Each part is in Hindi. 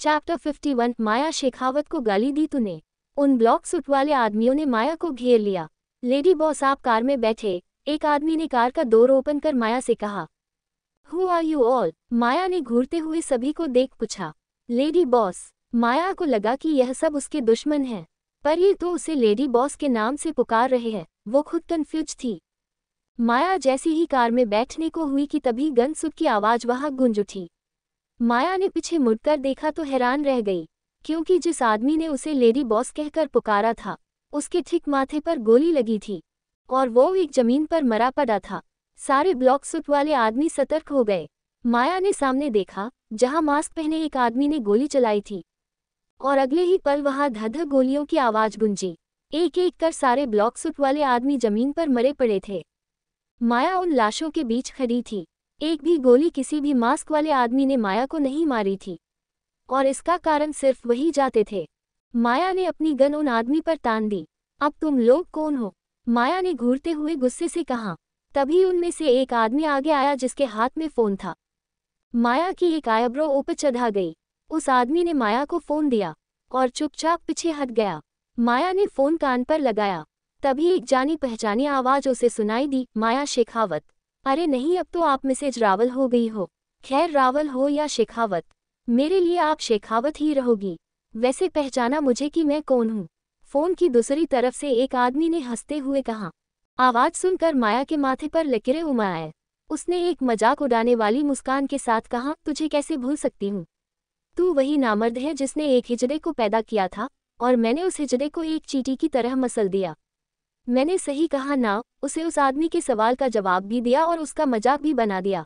चैप्टर 51 माया शेखावत को गाली दी तूने उन ब्लॉक सूट वाले आदमियों ने माया को घेर लिया लेडी बॉस आप कार में बैठे एक आदमी ने कार का डोर ओपन कर माया से कहा who are you all Maya ने घूरते हुए सभी को देख पूछा लेडी बॉस माया को लगा कि यह सब उसके दुश्मन हैं पर ये तो उसे लेडी बॉस के नाम से पुकार रहे हैं वो खुद कन्फ्यूज थी माया जैसी ही कार में बैठने को हुई कि तभी गन सुख की आवाज़ वहां गूंज उठी माया ने पीछे मुड़कर देखा तो हैरान रह गई क्योंकि जिस आदमी ने उसे लेडी बॉस कहकर पुकारा था उसके ठीक माथे पर गोली लगी थी और वो एक जमीन पर मरा पड़ा था सारे ब्लॉक सुट वाले आदमी सतर्क हो गए माया ने सामने देखा जहां मास्क पहने एक आदमी ने गोली चलाई थी और अगले ही पल वहां धध गोलियों की आवाज गुंजी एक एक कर सारे ब्लॉक सुट वाले आदमी जमीन पर मरे पड़े थे माया उन लाशों के बीच खड़ी थी एक भी गोली किसी भी मास्क वाले आदमी ने माया को नहीं मारी थी और इसका कारण सिर्फ वही जाते थे माया ने अपनी गन उन आदमी पर तान दी अब तुम लोग कौन हो माया ने घूरते हुए गुस्से से कहा तभी उनमें से एक आदमी आगे आया जिसके हाथ में फोन था माया की एक आयब्रो ऊपर चढ़ा गई उस आदमी ने माया को फोन दिया और चुपचाप पीछे हट गया माया ने फोन कान पर लगाया तभी एक जानी पहचानी आवाज उसे सुनाई दी माया शेखावत अरे नहीं अब तो आप मिसेज रावल हो गई हो खैर रावल हो या शेखावत मेरे लिए आप शेखावत ही रहोगी वैसे पहचाना मुझे कि मैं कौन हूँ फोन की दूसरी तरफ से एक आदमी ने हंसते हुए कहा आवाज सुनकर माया के माथे पर लकीरें आए उसने एक मजाक उड़ाने वाली मुस्कान के साथ कहा तुझे कैसे भूल सकती हूँ तू वही नामर्द है जिसने एक हिजड़े को पैदा किया था और मैंने उस हिजड़े को एक चीटी की तरह मसल दिया मैंने सही कहा ना उसे उस आदमी के सवाल का जवाब भी दिया और उसका मजाक भी बना दिया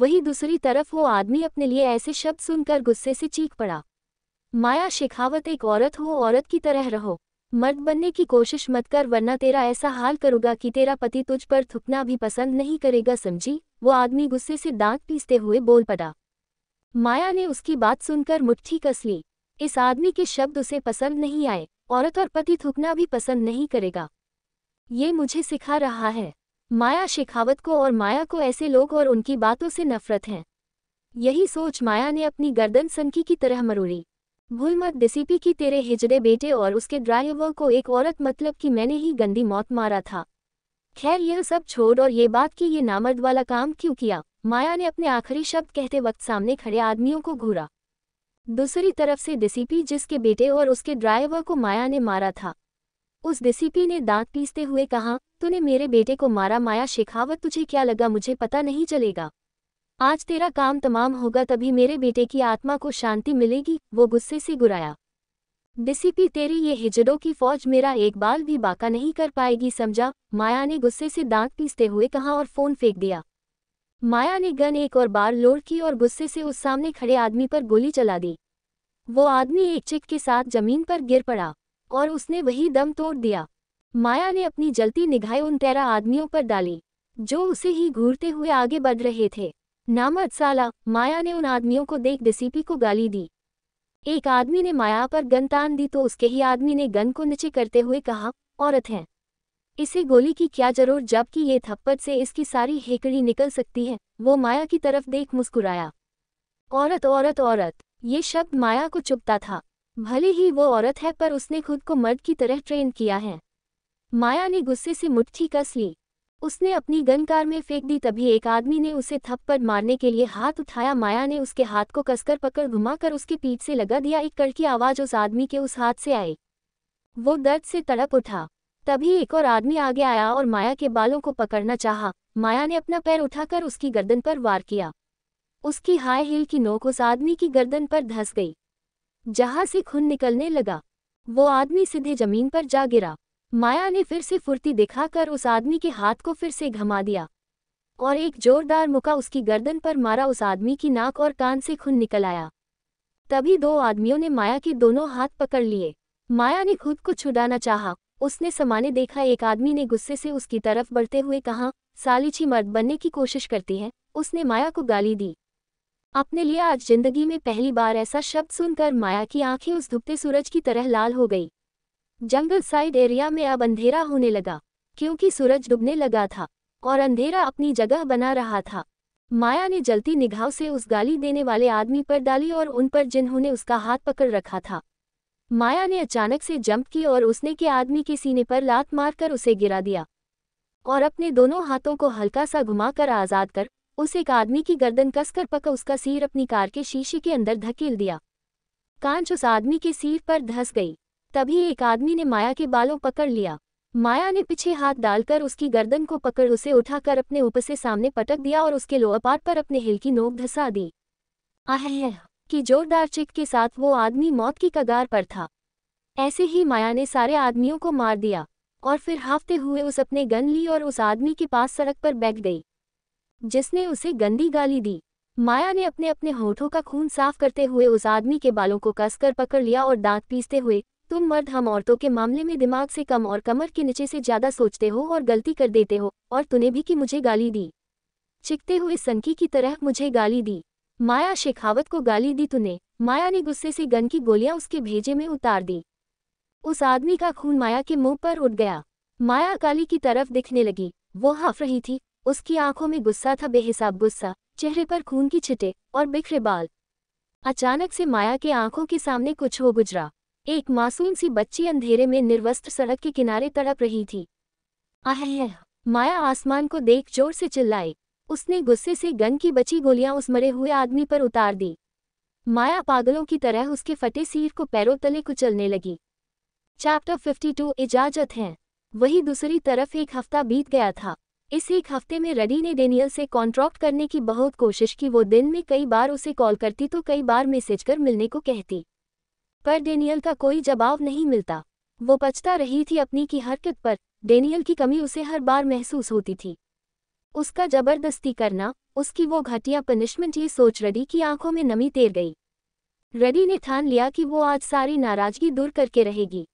वही दूसरी तरफ वो आदमी अपने लिए ऐसे शब्द सुनकर गुस्से से चीख पड़ा माया शेखावत एक औरत हो औरत की तरह रहो मर्द बनने की कोशिश मत कर वरना तेरा ऐसा हाल करूंगा कि तेरा पति तुझ पर थुकना भी पसंद नहीं करेगा समझी वो आदमी गुस्से से दांत पीसते हुए बोल पड़ा माया ने उसकी बात सुनकर मुट्ठी कस ली इस आदमी के शब्द उसे पसंद नहीं आए औरत और पति थुकना भी पसंद नहीं करेगा ये मुझे सिखा रहा है माया शेखावत को और माया को ऐसे लोग और उनकी बातों से नफरत है यही सोच माया ने अपनी गर्दन सनकी की तरह मरोड़ी भूल मत डिसीपी की तेरे हिजड़े बेटे और उसके ड्राइवर को एक औरत मतलब कि मैंने ही गंदी मौत मारा था खैर यह सब छोड़ और ये बात कि ये नामर्द वाला काम क्यों किया माया ने अपने आखिरी शब्द कहते वक्त सामने खड़े आदमियों को घूरा दूसरी तरफ से डिसीपी जिसके बेटे और उसके ड्राइवर को माया ने मारा था उस डिसिपी ने दांत पीसते हुए कहा तूने मेरे बेटे को मारा माया शेखावत तुझे क्या लगा मुझे पता नहीं चलेगा आज तेरा काम तमाम होगा तभी मेरे बेटे की आत्मा को शांति मिलेगी वो गुस्से से गुराया डिसिपी तेरी ये हिजड़ों की फौज मेरा एक बाल भी बाका नहीं कर पाएगी समझा माया ने गुस्से से दांत पीसते हुए कहा और फोन फेंक दिया माया ने गन एक और बार लोड की और गुस्से से उस सामने खड़े आदमी पर गोली चला दी वो आदमी एक चिक के साथ जमीन पर गिर पड़ा और उसने वही दम तोड़ दिया माया ने अपनी जलती निगाहें उन तेरह आदमियों पर डाली जो उसे ही घूरते हुए आगे बढ़ रहे थे नामद साला माया ने उन आदमियों को देख डीसीपी को गाली दी एक आदमी ने माया पर गन तान दी तो उसके ही आदमी ने गन को नीचे करते हुए कहा औरत है इसे गोली की क्या जरूर जबकि ये थप्पड़ से इसकी सारी हेकड़ी निकल सकती है वो माया की तरफ देख मुस्कुराया औरत औरत औरत ये शब्द माया को चुपता था भले ही वो औरत है पर उसने खुद को मर्द की तरह ट्रेन किया है माया ने गुस्से से मुट्ठी कस ली उसने अपनी गन कार में फेंक दी तभी एक आदमी ने उसे थप्पड़ मारने के लिए हाथ उठाया माया ने उसके हाथ को कसकर पकड़ घुमाकर उसके पीठ से लगा दिया एक कड़की आवाज उस आदमी के उस हाथ से आई वो दर्द से तड़प उठा तभी एक और आदमी आगे आया और माया के बालों को पकड़ना चाहा माया ने अपना पैर उठाकर उसकी गर्दन पर वार किया उसकी हाई हील की नोक उस आदमी की गर्दन पर धंस गई जहां से खून निकलने लगा वो आदमी सीधे जमीन पर जा गिरा माया ने फिर से फुर्ती दिखाकर उस आदमी के हाथ को फिर से घमा दिया और एक जोरदार मुका उसकी गर्दन पर मारा उस आदमी की नाक और कान से खून निकल आया तभी दो आदमियों ने माया के दोनों हाथ पकड़ लिए माया ने खुद को छुड़ाना चाहा उसने समाने देखा एक आदमी ने गुस्से से उसकी तरफ बढ़ते हुए कहा सालिची मर्द बनने की कोशिश करती है उसने माया को गाली दी अपने लिए आज जिंदगी में पहली बार ऐसा शब्द सुनकर माया की आंखें उस धुपते सूरज की तरह लाल हो गई जंगल साइड एरिया में अब अंधेरा होने लगा क्योंकि सूरज डूबने लगा था और अंधेरा अपनी जगह बना रहा था माया ने जलती निगाह से उस गाली देने वाले आदमी पर डाली और उन पर जिन्होंने उसका हाथ पकड़ रखा था माया ने अचानक से जंप की और उसने के आदमी के सीने पर लात मारकर उसे गिरा दिया और अपने दोनों हाथों को हल्का सा घुमाकर आज़ाद कर उस एक आदमी की गर्दन कसकर पका उसका सिर अपनी कार के शीशे के अंदर धकेल दिया कांच उस आदमी के सिर पर धस गई तभी एक आदमी ने माया के बालों पकड़ लिया माया ने पीछे हाथ डालकर उसकी गर्दन को पकड़ उसे उठाकर अपने ऊपर से सामने पटक दिया और उसके लोअर पार्ट पर अपने हिल की नोक धसा दी आह की जोरदार चिक के साथ वो आदमी मौत की कगार पर था ऐसे ही माया ने सारे आदमियों को मार दिया और फिर हाफते हुए उस अपने गन ली और उस आदमी के पास सड़क पर बैठ गई जिसने उसे गंदी गाली दी माया ने अपने अपने होठों का खून साफ करते हुए उस आदमी के बालों को कसकर पकड़ लिया और दांत पीसते हुए तुम मर्द हम औरतों के मामले में दिमाग से कम और कमर के नीचे से ज्यादा सोचते हो और गलती कर देते हो और तूने भी की मुझे गाली दी चिकते हुए संकी की तरह मुझे गाली दी माया शेखावत को गाली दी तूने माया ने गुस्से से गन की गोलियां उसके भेजे में उतार दी उस आदमी का खून माया के मुंह पर उठ गया माया काली की तरफ दिखने लगी वो हाफ रही थी उसकी आंखों में गुस्सा था बेहिसाब गुस्सा चेहरे पर खून की छिटे और बिखरे बाल अचानक से माया के आंखों के सामने कुछ हो गुजरा एक मासूम सी बच्ची अंधेरे में निर्वस्त्र सड़क के किनारे तड़प रही थी आह माया आसमान को देख जोर से चिल्लाई उसने गुस्से से गन की बची गोलियां उस मरे हुए आदमी पर उतार दी माया पागलों की तरह उसके फटे सिर को पैरों तले कुचलने लगी चैप्टर 52 इजाजत हैं वही दूसरी तरफ एक हफ्ता बीत गया था इस एक हफ्ते में रडी ने डेनियल से कॉन्ट्रैक्ट करने की बहुत कोशिश की वो दिन में कई बार उसे कॉल करती तो कई बार मैसेज कर मिलने को कहती पर डेनियल का कोई जवाब नहीं मिलता वो पछता रही थी अपनी की हरकत पर डेनियल की कमी उसे हर बार महसूस होती थी उसका जबरदस्ती करना उसकी वो घटिया पनिशमेंट ये सोच रडी की आंखों में नमी तैर गई रडी ने ठान लिया कि वो आज सारी नाराजगी दूर करके रहेगी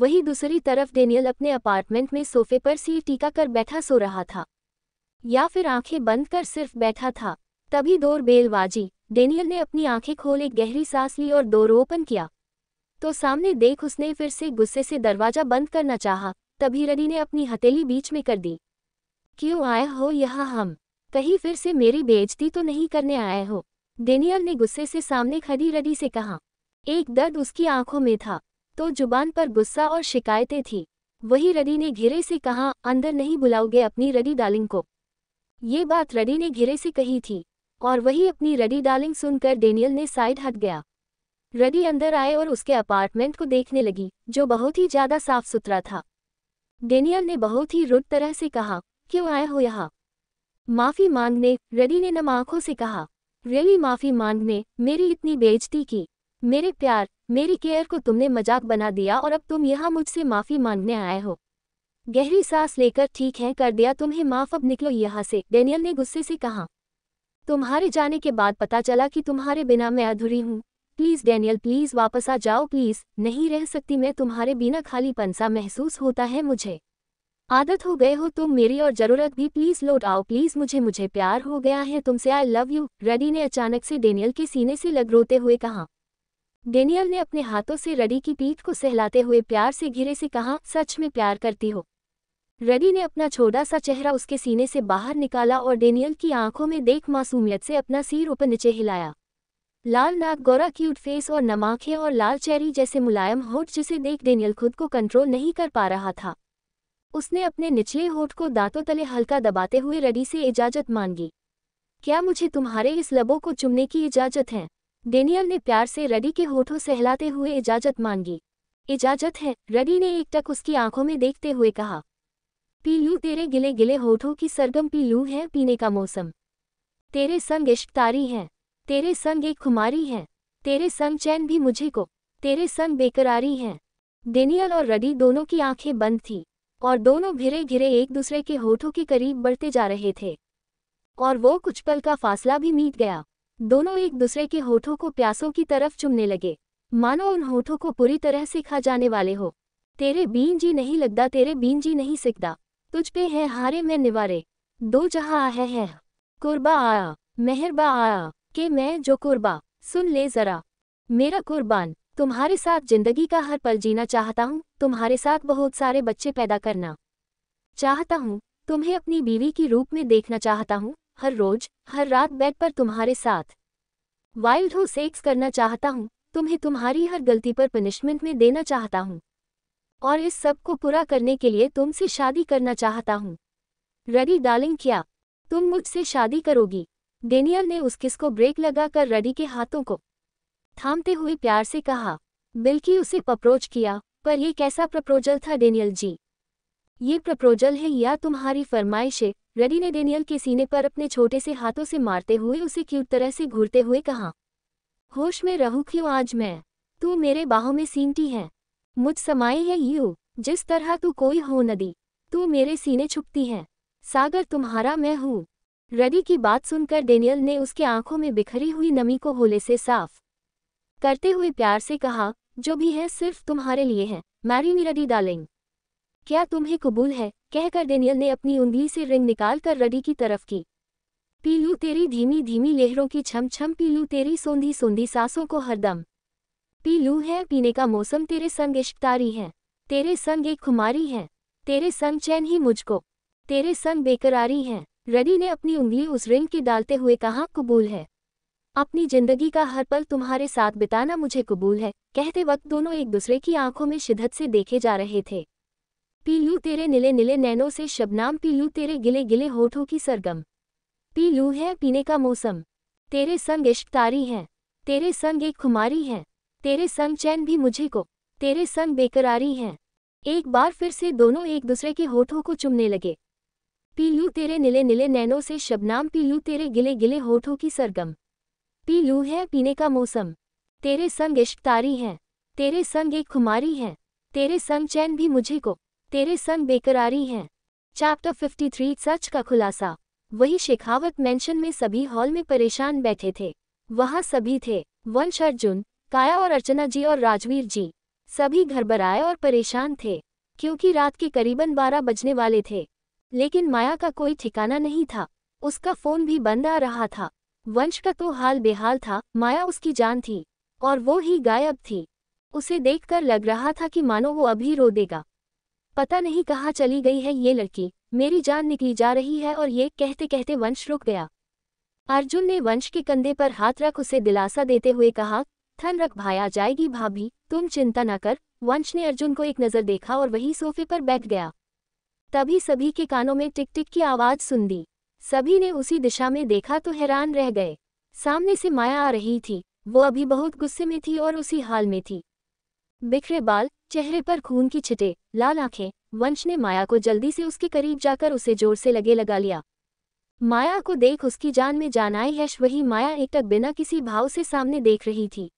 वहीं दूसरी तरफ डेनियल अपने अपार्टमेंट में सोफे पर सिर टीका कर बैठा सो रहा था या फिर आंखें बंद कर सिर्फ बैठा था तभी दौर बेलबाजी डेनियल ने अपनी आंखें खोल एक गहरी सांस ली और दौर ओपन किया तो सामने देख उसने फिर से गुस्से से दरवाजा बंद करना चाहा तभी रनी ने अपनी हथेली बीच में कर दी क्यों आए हो यहाँ हम कहीं फिर से मेरी बेजती तो नहीं करने आए हो डेनियल ने गुस्से से सामने खड़ी रडी से कहा एक दर्द उसकी आंखों में था तो जुबान पर गुस्सा और शिकायतें थीं वही रडी ने घिरे से कहा अंदर नहीं बुलाओगे अपनी रडी डालिंग को ये बात रडी ने घिरे से कही थी और वही अपनी रडी डालिंग सुनकर डेनियल ने साइड हट गया रडी अंदर आए और उसके अपार्टमेंट को देखने लगी जो बहुत ही ज्यादा साफ सुथरा था डेनियल ने बहुत ही रुद तरह से कहा क्यों आए हो यहाँ माफी मांगने रडी ने नम आंखों से कहा रेली माफी मांगने मेरी इतनी बेइज्जती की मेरे प्यार मेरी केयर को तुमने मजाक बना दिया और अब तुम यहाँ मुझसे माफ़ी मांगने आए हो गहरी सांस लेकर ठीक है कर दिया तुम्हें माफ अब निकलो यहाँ से डेनियल ने गुस्से से कहा तुम्हारे जाने के बाद पता चला कि तुम्हारे बिना मैं अधूरी हूँ प्लीज़ डेनियल प्लीज़ वापस आ जाओ प्लीज़ नहीं रह सकती मैं तुम्हारे बिना खाली पंसा महसूस होता है मुझे आदत हो गए हो तुम मेरी और ज़रूरत भी प्लीज़ लौट आओ प्लीज़ मुझे मुझे प्यार हो गया है तुमसे आई लव यू रेडी ने अचानक से डेनियल के सीने से लग रोते हुए कहा डेनियल ने अपने हाथों से रडी की पीठ को सहलाते हुए प्यार से घिरे से कहा सच में प्यार करती हो रडी ने अपना छोटा सा चेहरा उसके सीने से बाहर निकाला और डेनियल की आंखों में देख मासूमियत से अपना सिर ऊपर नीचे हिलाया लाल नाक गोरा क्यूट फेस और नमाखें और लाल चेहरी जैसे मुलायम होठ जिसे देख डेनियल खुद को कंट्रोल नहीं कर पा रहा था उसने अपने निचले होठ को दांतों तले हल्का दबाते हुए रडी से इजाज़त मांगी क्या मुझे तुम्हारे इस लबों को चुमने की इजाज़त है डेनियल ने प्यार से रडी के होठों सहलाते हुए इजाजत मांगी इजाजत है रडी ने एकटक उसकी आंखों में देखते हुए कहा पीलू तेरे गिले गिले होठों की सरगम पीलू है पीने का मौसम तेरे संग इश्कतारी है तेरे संग एक खुमारी है तेरे संग चैन भी मुझे को तेरे संग बेकरारी है डेनियल और रडी दोनों की आंखें बंद थी और दोनों घिरे घिरे एक दूसरे के होठों के करीब बढ़ते जा रहे थे और वो कुछ पल का फासला भी मीट गया दोनों एक दूसरे के होठों को प्यासों की तरफ चुमने लगे मानो उन होठों को पूरी तरह से खा जाने वाले हो तेरे बीन जी नहीं लगता तेरे बीन जी नहीं सिकदा तुझ पे है हारे मैं निवारे दो जहाँ है, है कुर्बा आया मेहरबा आया के मैं जो कुर्बा सुन ले जरा मेरा कुर्बान तुम्हारे साथ जिंदगी का हर पल जीना चाहता हूँ तुम्हारे साथ बहुत सारे बच्चे पैदा करना चाहता हूँ तुम्हें अपनी बीवी की रूप में देखना चाहता हूँ हर रोज हर रात बेड पर तुम्हारे साथ वाइल्ड हो सेक्स करना चाहता हूँ तुम्हें तुम्हारी हर गलती पर पनिशमेंट में देना चाहता हूँ और इस सब को पूरा करने के लिए तुमसे शादी करना चाहता हूँ रेडी डालिंग क्या तुम मुझसे शादी करोगी डेनियल ने उस किस को ब्रेक लगाकर रेडी के हाथों को थामते हुए प्यार से कहा बिल्कि उसे अप्रोच किया पर यह कैसा प्रपोजल था डेनियल जी ये प्रपोजल है या तुम्हारी फरमाइश है रेडी ने डेनियल के सीने पर अपने छोटे से हाथों से मारते हुए उसे क्यूट तरह से घूरते हुए कहा होश में रहू क्यों आज मैं तू मेरे बाहों में सीमटी है मुझ समाये है यू जिस तरह तू कोई हो नदी तू मेरे सीने छुपती है सागर तुम्हारा मैं हूँ रेडी की बात सुनकर डेनियल ने उसके आंखों में बिखरी हुई नमी को होले से साफ करते हुए प्यार से कहा जो भी है सिर्फ तुम्हारे लिए है मैरी मी रेडी डालेंग क्या तुम्हें कबूल है कहकर डेनियल ने अपनी उंगली से रिंग निकाल कर रडी की तरफ की पीलू तेरी धीमी धीमी लहरों की छम छम पीलू तेरी सोंधी सोंधी सांसों को हरदम पीलू है पीने का मौसम तेरे संग इश्कतारी है तेरे संग एक खुमारी है तेरे संग चैन ही मुझको तेरे संग बेकरारी है रडी ने अपनी उंगली उस रिंग के डालते हुए कहा कबूल है अपनी जिंदगी का हर पल तुम्हारे साथ बिताना मुझे कबूल है कहते वक्त दोनों एक दूसरे की आंखों में शिद्दत से देखे जा रहे थे पीलू तेरे नीले नीले नैनों से शबनाम पीलू तेरे गिले गिले होठों की सरगम पीलू है पीने का मौसम तेरे संग इश्क तारी है तेरे संग एक खुमारी है तेरे संग चैन भी मुझे को तेरे संग बेकरारी है एक बार फिर से दोनों एक दूसरे के होठों को चुमने लगे पीलू तेरे नीले नीले नैनों से शबनाम पीलू तेरे गिले गिले होठों की सरगम पीलू है पीने का मौसम तेरे संग इश्क तारी है तेरे संग एक खुमारी है तेरे संग चैन भी मुझे को तेरे संग बेकरारी हैं चैप्टर 53 सच का खुलासा वही शेखावत मेंशन में सभी हॉल में परेशान बैठे थे वहाँ सभी थे वंश अर्जुन काया और अर्चना जी और राजवीर जी सभी घरबराए और परेशान थे क्योंकि रात के करीबन बारह बजने वाले थे लेकिन माया का कोई ठिकाना नहीं था उसका फोन भी बंद आ रहा था वंश का तो हाल बेहाल था माया उसकी जान थी और वो ही गायब थी उसे देखकर लग रहा था कि मानो वो अभी रो देगा पता नहीं कहाँ चली गई है ये लड़की मेरी जान निकली जा रही है और ये कहते कहते वंश रुक गया अर्जुन ने वंश के कंधे पर हाथ रख उसे दिलासा देते हुए कहा थन रख भाया जाएगी भाभी तुम चिंता न कर वंश ने अर्जुन को एक नज़र देखा और वही सोफे पर बैठ गया तभी सभी के कानों में टिक टिक की आवाज़ सुन दी सभी ने उसी दिशा में देखा तो हैरान रह गए सामने से माया आ रही थी वो अभी बहुत गुस्से में थी और उसी हाल में थी बिखरे बाल चेहरे पर खून की छिटे लाल आंखें वंश ने माया को जल्दी से उसके करीब जाकर उसे जोर से लगे लगा लिया माया को देख उसकी जान में जान आई हैश वही माया एकटक बिना किसी भाव से सामने देख रही थी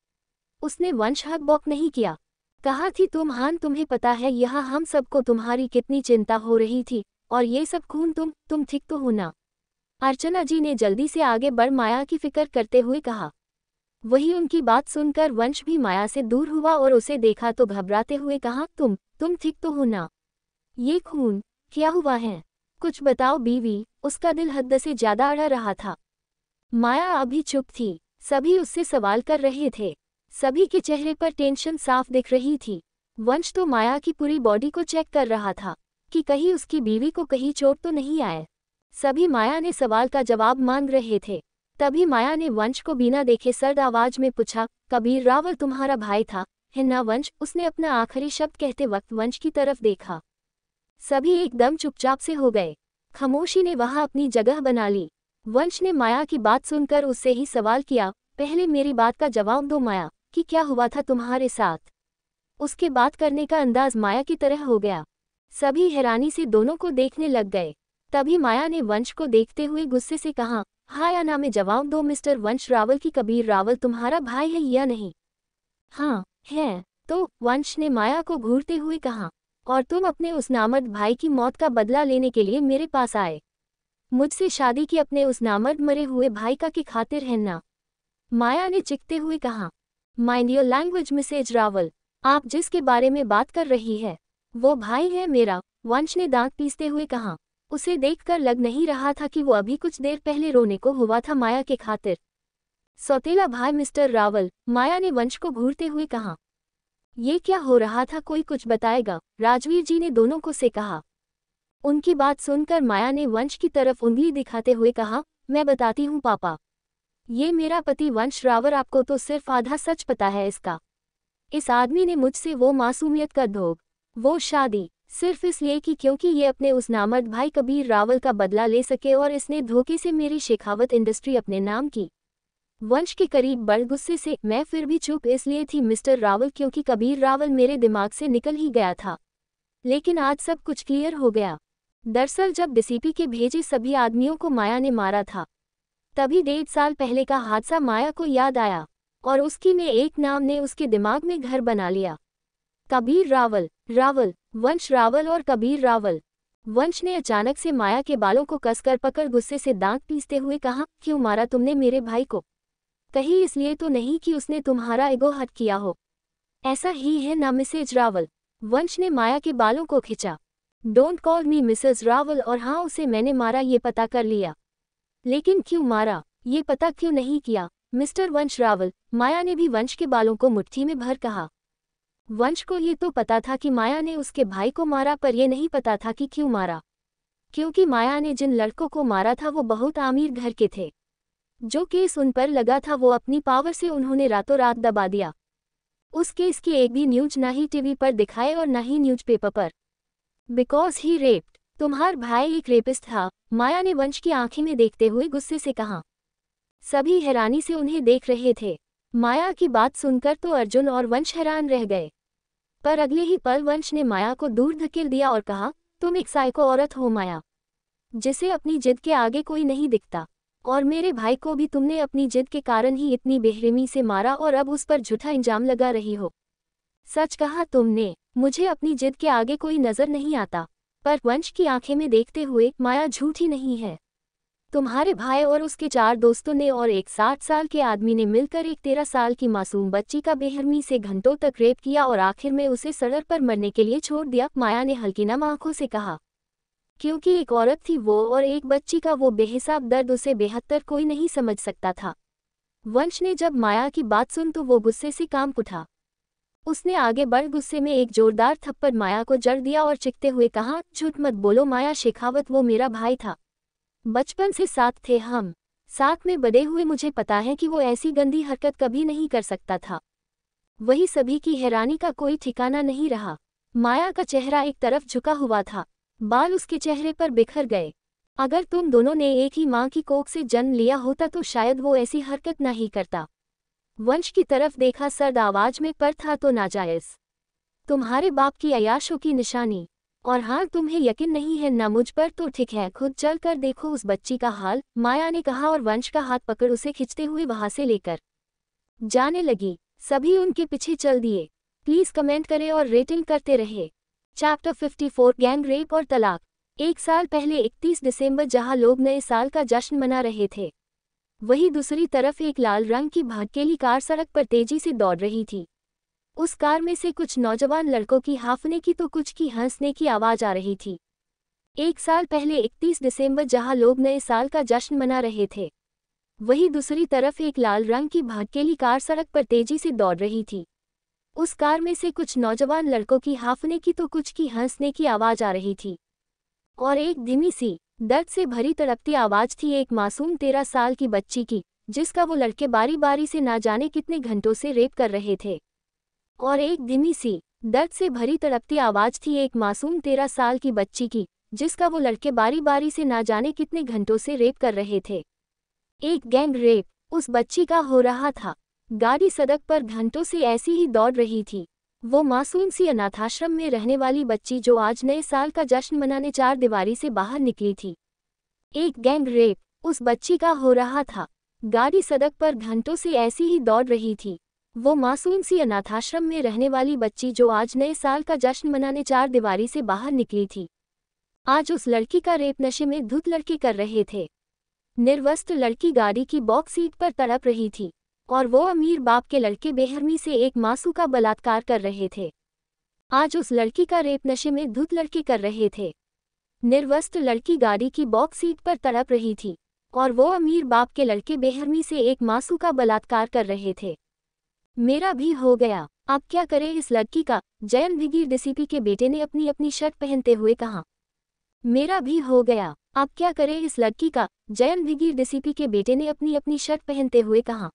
उसने वंश हक बॉक नहीं किया कहा थी तुम हान तुम्हें पता है यह हम सबको तुम्हारी कितनी चिंता हो रही थी और ये सब खून तुम तुम ठीक तो हो ना अर्चना जी ने जल्दी से आगे बढ़ माया की फिक्र करते हुए कहा वही उनकी बात सुनकर वंश भी माया से दूर हुआ और उसे देखा तो घबराते हुए कहा तुम तुम ठीक तो हो ना ये खून क्या हुआ है कुछ बताओ बीवी उसका दिल हद से ज्यादा अड़ा रहा था माया अभी चुप थी सभी उससे सवाल कर रहे थे सभी के चेहरे पर टेंशन साफ दिख रही थी वंश तो माया की पूरी बॉडी को चेक कर रहा था कि कहीं उसकी बीवी को कहीं चोट तो नहीं आए सभी माया ने सवाल का जवाब मांग रहे थे तभी माया ने वंश को बिना देखे सर्द आवाज में पूछा कबीर रावल तुम्हारा भाई था है ना वंश उसने अपना आखिरी शब्द कहते वक्त वंश की तरफ देखा सभी एकदम चुपचाप से हो गए खामोशी ने वहां अपनी जगह बना ली वंश ने माया की बात सुनकर उससे ही सवाल किया पहले मेरी बात का जवाब दो माया कि क्या हुआ था तुम्हारे साथ उसके बात करने का अंदाज माया की तरह हो गया सभी हैरानी से दोनों को देखने लग गए तभी माया ने वंश को देखते हुए गुस्से से कहा हाय ना में जवाब दो मिस्टर वंश रावल की कबीर रावल तुम्हारा भाई है या नहीं हाँ है तो वंश ने माया को घूरते हुए कहा और तुम अपने उस नामर्द भाई की मौत का बदला लेने के लिए मेरे पास आए मुझसे शादी की अपने उस नामर्द मरे हुए भाई का की खातिर है ना माया ने चिखते हुए कहा mind your language Mrs Rawal आप जिसके बारे में बात कर रही है वो भाई है मेरा वंश ने दांत पीसते हुए कहा उसे देखकर लग नहीं रहा था कि वो अभी कुछ देर पहले रोने को हुआ था माया के खातिर सौतेला भाई मिस्टर रावल माया ने वंश को घूरते हुए कहा ये क्या हो रहा था कोई कुछ बताएगा राजवीर जी ने दोनों को से कहा उनकी बात सुनकर माया ने वंश की तरफ उंगली दिखाते हुए कहा मैं बताती हूँ पापा ये मेरा पति वंश रावर आपको तो सिर्फ आधा सच पता है इसका इस आदमी ने मुझसे वो मासूमियत का धोग वो शादी सिर्फ इसलिए कि क्योंकि ये अपने उस नामर्द भाई कबीर रावल का बदला ले सके और इसने धोखे से मेरी शेखावत इंडस्ट्री अपने नाम की वंश के करीब बड़ गुस्से से मैं फिर भी चुप इसलिए थी मिस्टर रावल क्योंकि कबीर रावल मेरे दिमाग से निकल ही गया था लेकिन आज सब कुछ क्लियर हो गया दरअसल जब डीसीपी के भेजे सभी आदमियों को माया ने मारा था तभी डेढ़ साल पहले का हादसा माया को याद आया और उसकी में एक नाम ने उसके दिमाग में घर बना लिया कबीर रावल रावल वंश रावल और कबीर रावल वंश ने अचानक से माया के बालों को कसकर पकड़ गुस्से से दांत पीसते हुए कहा क्यों मारा तुमने मेरे भाई को कहीं इसलिए तो नहीं कि उसने तुम्हारा एगो हट किया हो ऐसा ही है ना मिसेज रावल वंश ने माया के बालों को खिंचा don't call me Mrs Rawal और हाँ उसे मैंने मारा ये पता कर लिया लेकिन क्यों मारा ये पता क्यों नहीं किया मिस्टर वंश रावल माया ने भी वंश के बालों को मुट्ठी में भर कहा वंश को ये तो पता था कि माया ने उसके भाई को मारा पर यह नहीं पता था कि क्यों मारा क्योंकि माया ने जिन लड़कों को मारा था वो बहुत आमिर घर के थे जो केस उन पर लगा था वो अपनी पावर से उन्होंने रातों रात दबा दिया उस केस की एक भी न्यूज ना ही टीवी पर दिखाए और ना ही न्यूज पेपर पर बिकॉज ही रेप्ड तुम्हार भाई एक रेपिस्ट था माया ने वंश की आंखें में देखते हुए गुस्से से कहा सभी हैरानी से उन्हें देख रहे थे माया की बात सुनकर तो अर्जुन और वंश हैरान रह गए पर अगले ही पल वंश ने माया को दूर धकेल दिया और कहा तुम एक साइको औरत हो माया जिसे अपनी जिद के आगे कोई नहीं दिखता और मेरे भाई को भी तुमने अपनी जिद के कारण ही इतनी बेहरमी से मारा और अब उस पर झूठा इंजाम लगा रही हो सच कहा तुमने मुझे अपनी जिद के आगे कोई नजर नहीं आता पर वंश की आंखें में देखते हुए माया झूठी नहीं है तुम्हारे भाई और उसके चार दोस्तों ने और एक सात साल के आदमी ने मिलकर एक तेरह साल की मासूम बच्ची का बेहरमी से घंटों तक रेप किया और आखिर में उसे सड़क पर मरने के लिए छोड़ दिया माया ने हल्की नम आंखों से कहा क्योंकि एक औरत थी वो और एक बच्ची का वो बेहिसाब दर्द उसे बेहतर कोई नहीं समझ सकता था वंश ने जब माया की बात सुन तो वो गुस्से से काम उठा उसने आगे बढ़ गुस्से में एक जोरदार थप्पड़ माया को जड़ दिया और चिखते हुए कहा झूठ मत बोलो माया शेखावत वो मेरा भाई था बचपन से साथ थे हम साथ में बड़े हुए मुझे पता है कि वो ऐसी गंदी हरकत कभी नहीं कर सकता था वही सभी की हैरानी का कोई ठिकाना नहीं रहा माया का चेहरा एक तरफ झुका हुआ था बाल उसके चेहरे पर बिखर गए अगर तुम दोनों ने एक ही माँ की कोख से जन्म लिया होता तो शायद वो ऐसी हरकत नहीं ही करता वंश की तरफ देखा सर्द आवाज में पर था तो नाजायज तुम्हारे बाप की अयाशों की निशानी और हाँ तुम्हें यकीन नहीं है ना मुझ पर तो ठीक है खुद चल कर देखो उस बच्ची का हाल माया ने कहा और वंश का हाथ पकड़ उसे खींचते हुए वहां से लेकर जाने लगी सभी उनके पीछे चल दिए प्लीज कमेंट करें और रेटिंग करते रहे चैप्टर 54 गैंग रेप और तलाक एक साल पहले 31 दिसंबर जहां लोग नए साल का जश्न मना रहे थे वही दूसरी तरफ एक लाल रंग की भड़केली कार सड़क पर तेजी से दौड़ रही थी उस कार में से कुछ नौजवान लड़कों की हाफने की तो कुछ की हंसने की आवाज़ आ रही थी एक साल पहले 31 दिसंबर जहां लोग नए साल का जश्न मना रहे थे वहीं दूसरी तरफ एक लाल रंग की भटकेली कार सड़क पर तेजी से दौड़ रही थी उस कार में से कुछ नौजवान लड़कों की हाफने की तो कुछ की हंसने की आवाज़ आ रही थी और एक धीमी सी दर्द से भरी तड़पती आवाज़ थी एक मासूम तेरह साल की बच्ची की जिसका वो लड़के बारी बारी से ना जाने कितने घंटों से रेप कर रहे थे और एक धीमी सी दर्द से भरी तड़पती आवाज थी एक मासूम तेरह साल की बच्ची की जिसका वो लड़के बारी बारी से ना जाने कितने घंटों से रेप कर रहे थे एक गैंग रेप उस बच्ची का हो रहा था गाड़ी सड़क पर घंटों से ऐसी ही दौड़ रही थी वो मासूम सी अनाथाश्रम में रहने वाली बच्ची जो आज नए साल का जश्न मनाने चार दीवारी से बाहर निकली थी एक गैंग रेप उस बच्ची का हो रहा था गाड़ी सड़क पर घंटों से ऐसी ही दौड़ रही थी वो मासूम सी अनाथाश्रम में रहने वाली बच्ची जो आज नए साल का जश्न मनाने चार दीवारी से बाहर निकली थी आज उस लड़की का रेप नशे में धुत लड़के कर रहे थे निर्वस्त्र लड़की गाड़ी की बॉक्स सीट पर तड़प रही थी और वो अमीर बाप के लड़के बेहरमी से एक मासू का बलात्कार कर रहे थे आज उस लड़की का रेप नशे में धुत लड़के कर रहे थे निर्वस्त्र लड़की गाड़ी की बॉक्स सीट पर तड़प रही थी और वो अमीर बाप के लड़के बेहरमी से एक मासू का बलात्कार कर रहे थे मेरा भी हो गया आप क्या करे इस लड़की का जयन भिगीर डीसीपी के बेटे ने अपनी अपनी शर्ट पहनते हुए कहा मेरा भी हो गया आप क्या करे इस लड़की का जयन भिगीर डीसीपी के बेटे ने अपनी अपनी शर्ट पहनते हुए कहा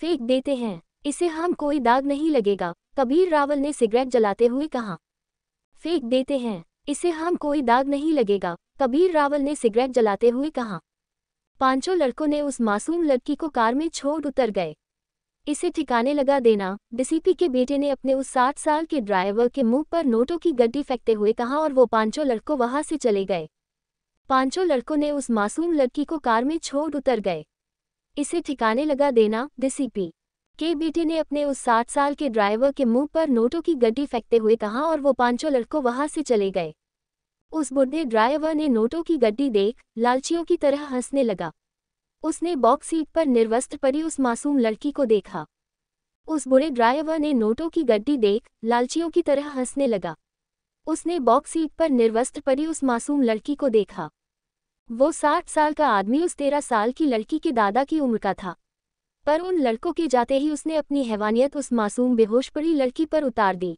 फेंक देते हैं इसे हम कोई दाग नहीं लगेगा कबीर रावल ने सिगरेट जलाते हुए कहा फेंक देते हैं इसे हम कोई दाग नहीं लगेगा कबीर रावल ने सिगरेट जलाते हुए कहा पांचों लड़कों ने उस मासूम लड़की को कार में छोड़ उतर गए इसे ठिकाने लगा देना डीसीपी के बेटे ने अपने उस सात साल के ड्राइवर के मुंह पर नोटों की गड्डी फेंकते हुए कहा और वो पांचों लड़कों वहां से चले गए पांचों लड़कों ने उस मासूम लड़की को कार में छोड़ उतर गए इसे ठिकाने लगा देना डीसीपी के बेटे ने अपने उस साठ साल के ड्राइवर के मुंह पर नोटों की गड्डी फेंकते हुए कहा और वो पांचों लड़कों वहां से चले गए उस बुढ़े ड्राइवर ने नोटों की गड्डी देख लालचियों की तरह हंसने लगा उसने बॉक्स सीट पर निर्वस्त्र पड़ी उस मासूम लड़की को देखा उस बुरे ड्राइवर ने नोटों की गड्डी देख लालचियों की तरह हंसने लगा उसने बॉक्स सीट पर निर्वस्त्र पड़ी उस मासूम लड़की को देखा वो साठ साल का आदमी उस तेरह साल की लड़की के दादा की उम्र का था पर उन लड़कों के जाते ही उसने अपनी हैवानियत उस मासूम बेहोश पड़ी लड़की पर उतार दी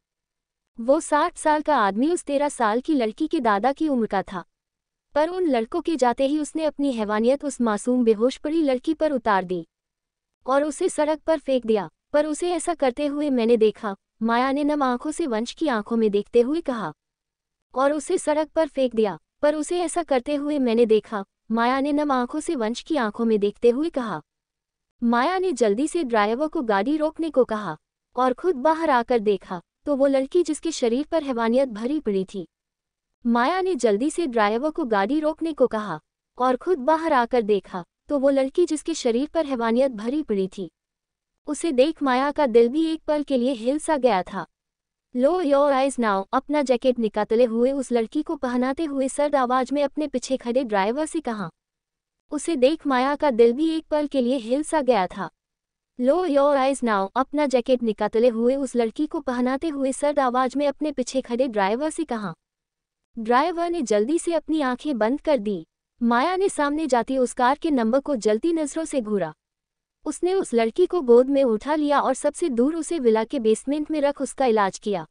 वो साठ साल का आदमी उस तेरह साल की लड़की के दादा की उम्र का था पर उन लड़कों के जाते ही उसने अपनी हैवानियत उस मासूम बेहोश पड़ी लड़की पर उतार दी और उसे सड़क पर फेंक दिया पर उसे ऐसा करते हुए मैंने देखा माया ने नम आंखों से वंश की आंखों में देखते हुए कहा और उसे सड़क पर फेंक दिया पर उसे ऐसा करते हुए मैंने देखा माया ने नम आंखों से वंश की आंखों में देखते हुए कहा माया ने जल्दी से ड्राइवर को गाड़ी रोकने को कहा और खुद बाहर आकर देखा तो वो लड़की जिसके शरीर पर हैवानियत भरी पड़ी थी माया ने जल्दी से ड्राइवर को गाड़ी रोकने को कहा और खुद बाहर आकर देखा तो वो लड़की जिसके शरीर पर हैवानियत भरी पड़ी थी उसे देख माया का दिल भी एक पल के लिए हिल सा गया था लो योर आइज नाउ अपना जैकेट निकालते हुए उस लड़की को पहनाते हुए सर्द आवाज में अपने पीछे खड़े ड्राइवर से कहा उसे देख माया का दिल भी एक पल के लिए हिल सा गया था लो योर आइज नाउ अपना जैकेट निकालते हुए उस लड़की को पहनाते हुए सर्द आवाज में अपने पीछे खड़े ड्राइवर से कहा ड्राइवर ने जल्दी से अपनी आंखें बंद कर दी माया ने सामने जाती उस कार के नंबर को जलती नजरों से घूरा उसने उस लड़की को गोद में उठा लिया और सबसे दूर उसे विला के बेसमेंट में रख उसका इलाज किया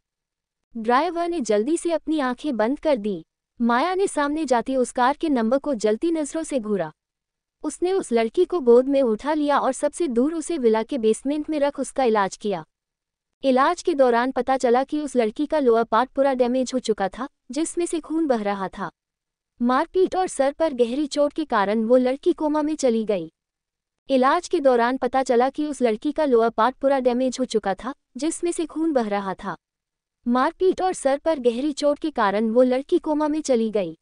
ड्राइवर ने जल्दी से अपनी आंखें बंद कर दी माया ने सामने जाती उस कार के नंबर को जलती नजरों से घूरा उसने उस लड़की को गोद में उठा लिया और सबसे दूर उसे विला के बेसमेंट में रख उसका इलाज किया इलाज के दौरान पता चला कि उस लड़की का लोअर पार्ट पूरा डैमेज हो चुका था जिसमें से खून बह रहा था मारपीट और सर पर गहरी चोट के कारण वो लड़की कोमा में चली गई इलाज के दौरान पता चला कि उस लड़की का लोअर पार्ट पूरा डैमेज हो चुका था जिसमें से खून बह रहा था मारपीट और सर पर गहरी चोट के कारण वो लड़की कोमा में चली गई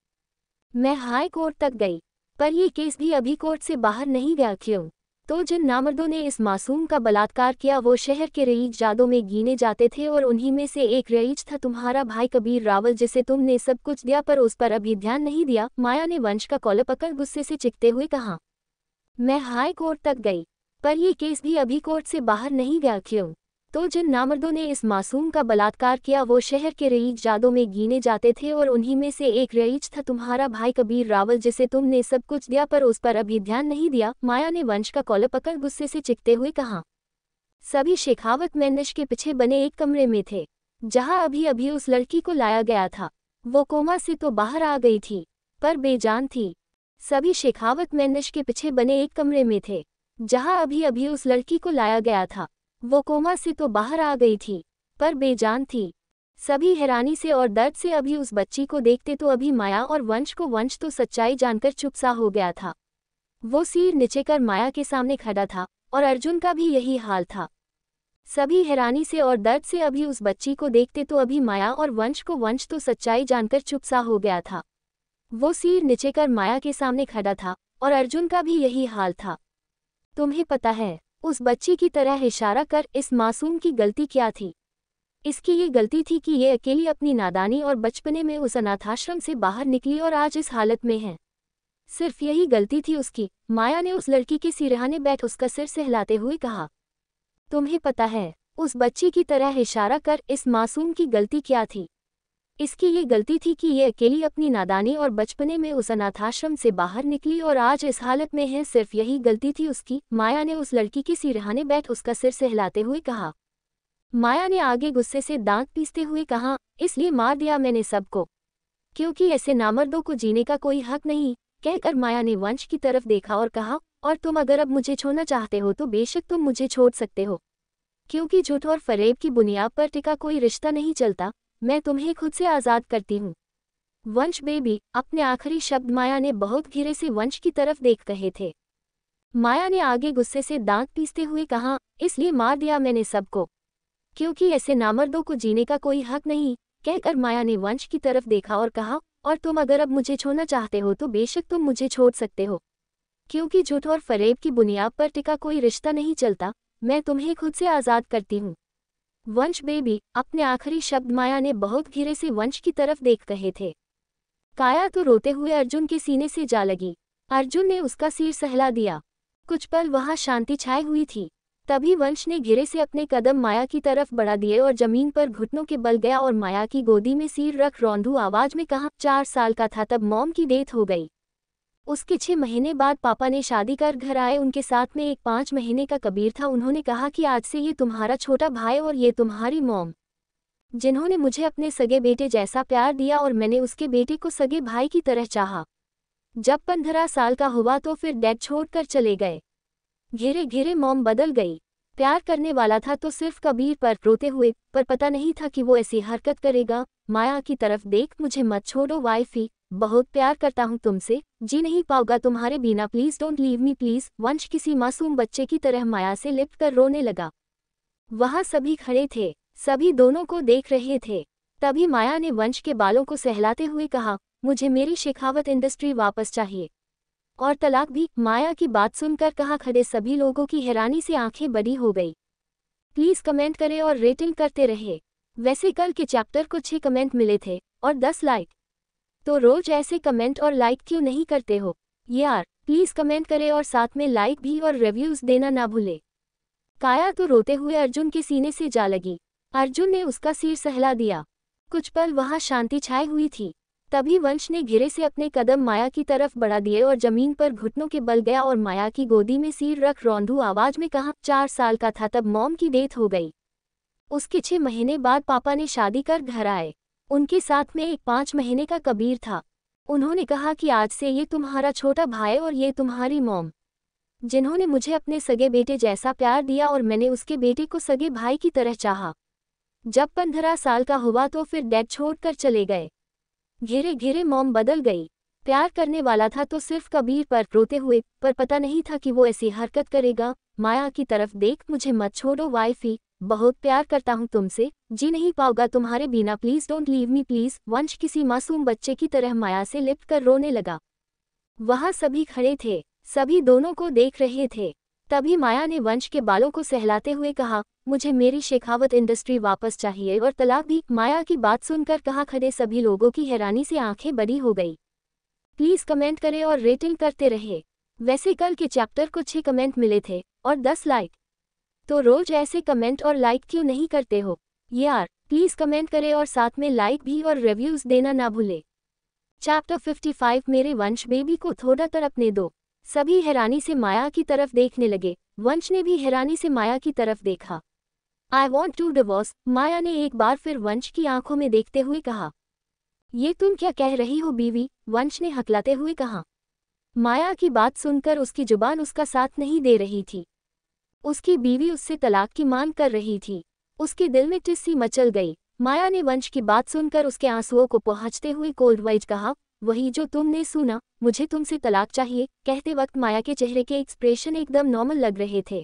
मैं हाई कोर्ट तक गई पर ये केस भी अभी कोर्ट से बाहर नहीं गया क्यों तो जिन नामर्दों ने इस मासूम का बलात्कार किया वो शहर के रईज जादों में गिने जाते थे और उन्हीं में से एक रईज था तुम्हारा भाई कबीर रावल जिसे तुमने सब कुछ दिया पर उस पर अभी ध्यान नहीं दिया माया ने वंश का कॉलर पकड़ गुस्से से चिकते हुए कहा मैं हाई कोर्ट तक गई पर ये केस भी अभी कोर्ट से बाहर नहीं गया क्यों तो जिन नामर्दों ने इस मासूम का बलात्कार किया वो शहर के रईज जादों में गिने जाते थे और उन्हीं में से एक रईज था तुम्हारा भाई कबीर रावल जिसे तुमने सब कुछ दिया पर उस पर अभी ध्यान नहीं दिया माया ने वंश का कॉलर पकड़ गुस्से से चिकते हुए कहा सभी शेखावत मैनश के पीछे बने एक कमरे में थे जहां अभी अभी उस लड़की को लाया गया था वो कोमा से तो बाहर आ गई थी पर बेजान थी सभी शेखावत मैनश के पीछे बने एक कमरे में थे जहां अभी अभी उस लड़की को लाया गया था वो कोमा से तो बाहर आ गई थी पर बेजान थी सभी हैरानी से और दर्द से अभी उस बच्ची को देखते तो अभी माया और वंश को वंश तो सच्चाई जानकर चुपसा हो गया था वो सिर नीचे कर माया के सामने खड़ा था और अर्जुन का भी यही हाल था सभी हैरानी से और दर्द से अभी उस बच्ची को देखते तो अभी माया और वंश को वंश तो सच्चाई जानकर चुपसा हो गया था वो सिर नीचे कर माया के सामने खड़ा था और अर्जुन का भी यही हाल था तुम्हें पता है उस बच्चे की तरह इशारा कर इस मासूम की गलती क्या थी इसकी ये गलती थी कि ये अकेली अपनी नादानी और बचपने में उस अनाथाश्रम से बाहर निकली और आज इस हालत में है सिर्फ यही गलती थी उसकी माया ने उस लड़की के सिरहाने बैठ उसका सिर सहलाते हुए कहा तुम्हें पता है उस बच्चे की तरह इशारा कर इस मासूम की गलती क्या थी इसकी ये गलती थी कि ये अकेली अपनी नादानी और बचपने में उस अनाथाश्रम से बाहर निकली और आज इस हालत में है सिर्फ यही गलती थी उसकी माया ने उस लड़की की सिरहाने बैठ उसका सिर सहलाते हुए कहा माया ने आगे गुस्से से दांत पीसते हुए कहा इसलिए मार दिया मैंने सबको क्योंकि ऐसे नामर्दों को जीने का कोई हक नहीं कहकर माया ने वंश की तरफ देखा और कहा और तुम अगर अब मुझे छोड़ना चाहते हो तो बेशक तुम मुझे छोड़ सकते हो क्योंकि झूठ और फरेब की बुनियाद पर टिका कोई रिश्ता नहीं चलता मैं तुम्हें खुद से आज़ाद करती हूँ वंश बेबी अपने आखिरी शब्द माया ने बहुत घिरे से वंश की तरफ देख कहे थे माया ने आगे गुस्से से दांत पीसते हुए कहा इसलिए मार दिया मैंने सबको क्योंकि ऐसे नामर्दों को जीने का कोई हक नहीं कहकर माया ने वंश की तरफ देखा और कहा और तुम अगर अब मुझे छोड़ना चाहते हो तो बेशक तुम मुझे छोड़ सकते हो क्योंकि झूठ और फरेब की बुनियाद पर टिका कोई रिश्ता नहीं चलता मैं तुम्हें खुद से आज़ाद करती हूँ वंश बेबी अपने आखिरी शब्द माया ने बहुत घिरे से वंश की तरफ देख कहे थे काया तो रोते हुए अर्जुन के सीने से जा लगी अर्जुन ने उसका सिर सहला दिया कुछ पल वहां शांति छाई हुई थी तभी वंश ने घिरे से अपने कदम माया की तरफ बढ़ा दिए और जमीन पर घुटनों के बल गया और माया की गोदी में सिर रख रौंधू आवाज में कहा चार साल का था तब मॉम की डेथ हो गई उसके छह महीने बाद पापा ने शादी कर घर आए उनके साथ में एक पांच महीने का कबीर था उन्होंने कहा कि आज से ये तुम्हारा छोटा भाई और ये तुम्हारी मोम जिन्होंने मुझे अपने सगे बेटे जैसा प्यार दिया और मैंने उसके बेटे को सगे भाई की तरह चाहा जब पंद्रह साल का हुआ तो फिर डैड छोड़कर चले गए घिरे घिरे मोम बदल गई प्यार करने वाला था तो सिर्फ कबीर पर रोते हुए पर पता नहीं था कि वो ऐसी हरकत करेगा माया की तरफ देख मुझे मत छोड़ो वाइफी बहुत प्यार करता हूँ तुमसे जी नहीं पाऊगा तुम्हारे बिना please don't leave me please Vansh किसी मासूम बच्चे की तरह माया से लिप कर रोने लगा वहाँ सभी खड़े थे सभी दोनों को देख रहे थे तभी माया ने वंश के बालों को सहलाते हुए कहा मुझे मेरी शेखावत इंडस्ट्री वापस चाहिए और तलाक भी माया की बात सुनकर कहा खड़े सभी लोगों की हैरानी से आंखें बड़ी हो गई प्लीज़ कमेंट करें और रेटिंग करते रहे वैसे कल के चैप्टर को छह कमेंट मिले थे और दस लाइक तो रोज ऐसे कमेंट और लाइक क्यों नहीं करते हो यार प्लीज कमेंट करें और साथ में लाइक भी और रिव्यूज देना ना भूले काया तो रोते हुए अर्जुन के सीने से जा लगी अर्जुन ने उसका सिर सहला दिया कुछ पल वहां शांति छाई हुई थी तभी वंश ने घिरे से अपने कदम माया की तरफ बढ़ा दिए और जमीन पर घुटनों के बल गया और माया की गोदी में सिर रख रौंधू आवाज में कहा चार साल का था तब मॉम की डेथ हो गई उसके छह महीने बाद पापा ने शादी कर घर आए उनके साथ में एक पांच महीने का कबीर था उन्होंने कहा कि आज से ये तुम्हारा छोटा भाई और ये तुम्हारी मोम जिन्होंने मुझे अपने सगे बेटे जैसा प्यार दिया और मैंने उसके बेटे को सगे भाई की तरह चाहा जब पंद्रह साल का हुआ तो फिर डैड छोड़कर चले गए घिरे घिरे मोम बदल गई प्यार करने वाला था तो सिर्फ कबीर पर रोते हुए पर पता नहीं था कि वो ऐसी हरकत करेगा माया की तरफ देख मुझे मत छोड़ो वाइफी बहुत प्यार करता हूँ तुमसे जी नहीं पाऊंगा तुम्हारे बिना please don't leave me please Vansh किसी मासूम बच्चे की तरह माया से लिप कर रोने लगा वहाँ सभी खड़े थे सभी दोनों को देख रहे थे तभी माया ने वंश के बालों को सहलाते हुए कहा मुझे मेरी शेखावत इंडस्ट्री वापस चाहिए और तलाक भी माया की बात सुनकर कहा खड़े सभी लोगों की हैरानी से आंखें बड़ी हो गई प्लीज कमेंट करें और रेटिंग करते रहे वैसे कल के चैप्टर को छह कमेंट मिले थे और दस लाइक तो रोज ऐसे कमेंट और लाइक क्यों नहीं करते हो यार प्लीज कमेंट करे और साथ में लाइक भी और रिव्यूज देना ना भूले चैप्टर 55 मेरे वंश बेबी को थोड़ा तड़पने दो सभी हैरानी से माया की तरफ देखने लगे वंश ने भी हैरानी से माया की तरफ देखा I want to divorce Maya ने एक बार फिर वंश की आंखों में देखते हुए कहा ये तुम क्या कह रही हो बीवी वंश ने हकलाते हुए कहा माया की बात सुनकर उसकी जुबान उसका साथ नहीं दे रही थी उसकी बीवी उससे तलाक की मांग कर रही थी उसके दिल में टिस्सी मचल गई माया ने वंश की बात सुनकर उसके आंसुओं को पहुंचते हुए कोल्ड वाइज कहा वही जो तुमने सुना मुझे तुमसे तलाक चाहिए कहते वक्त माया के चेहरे के एक्सप्रेशन एकदम नॉर्मल लग रहे थे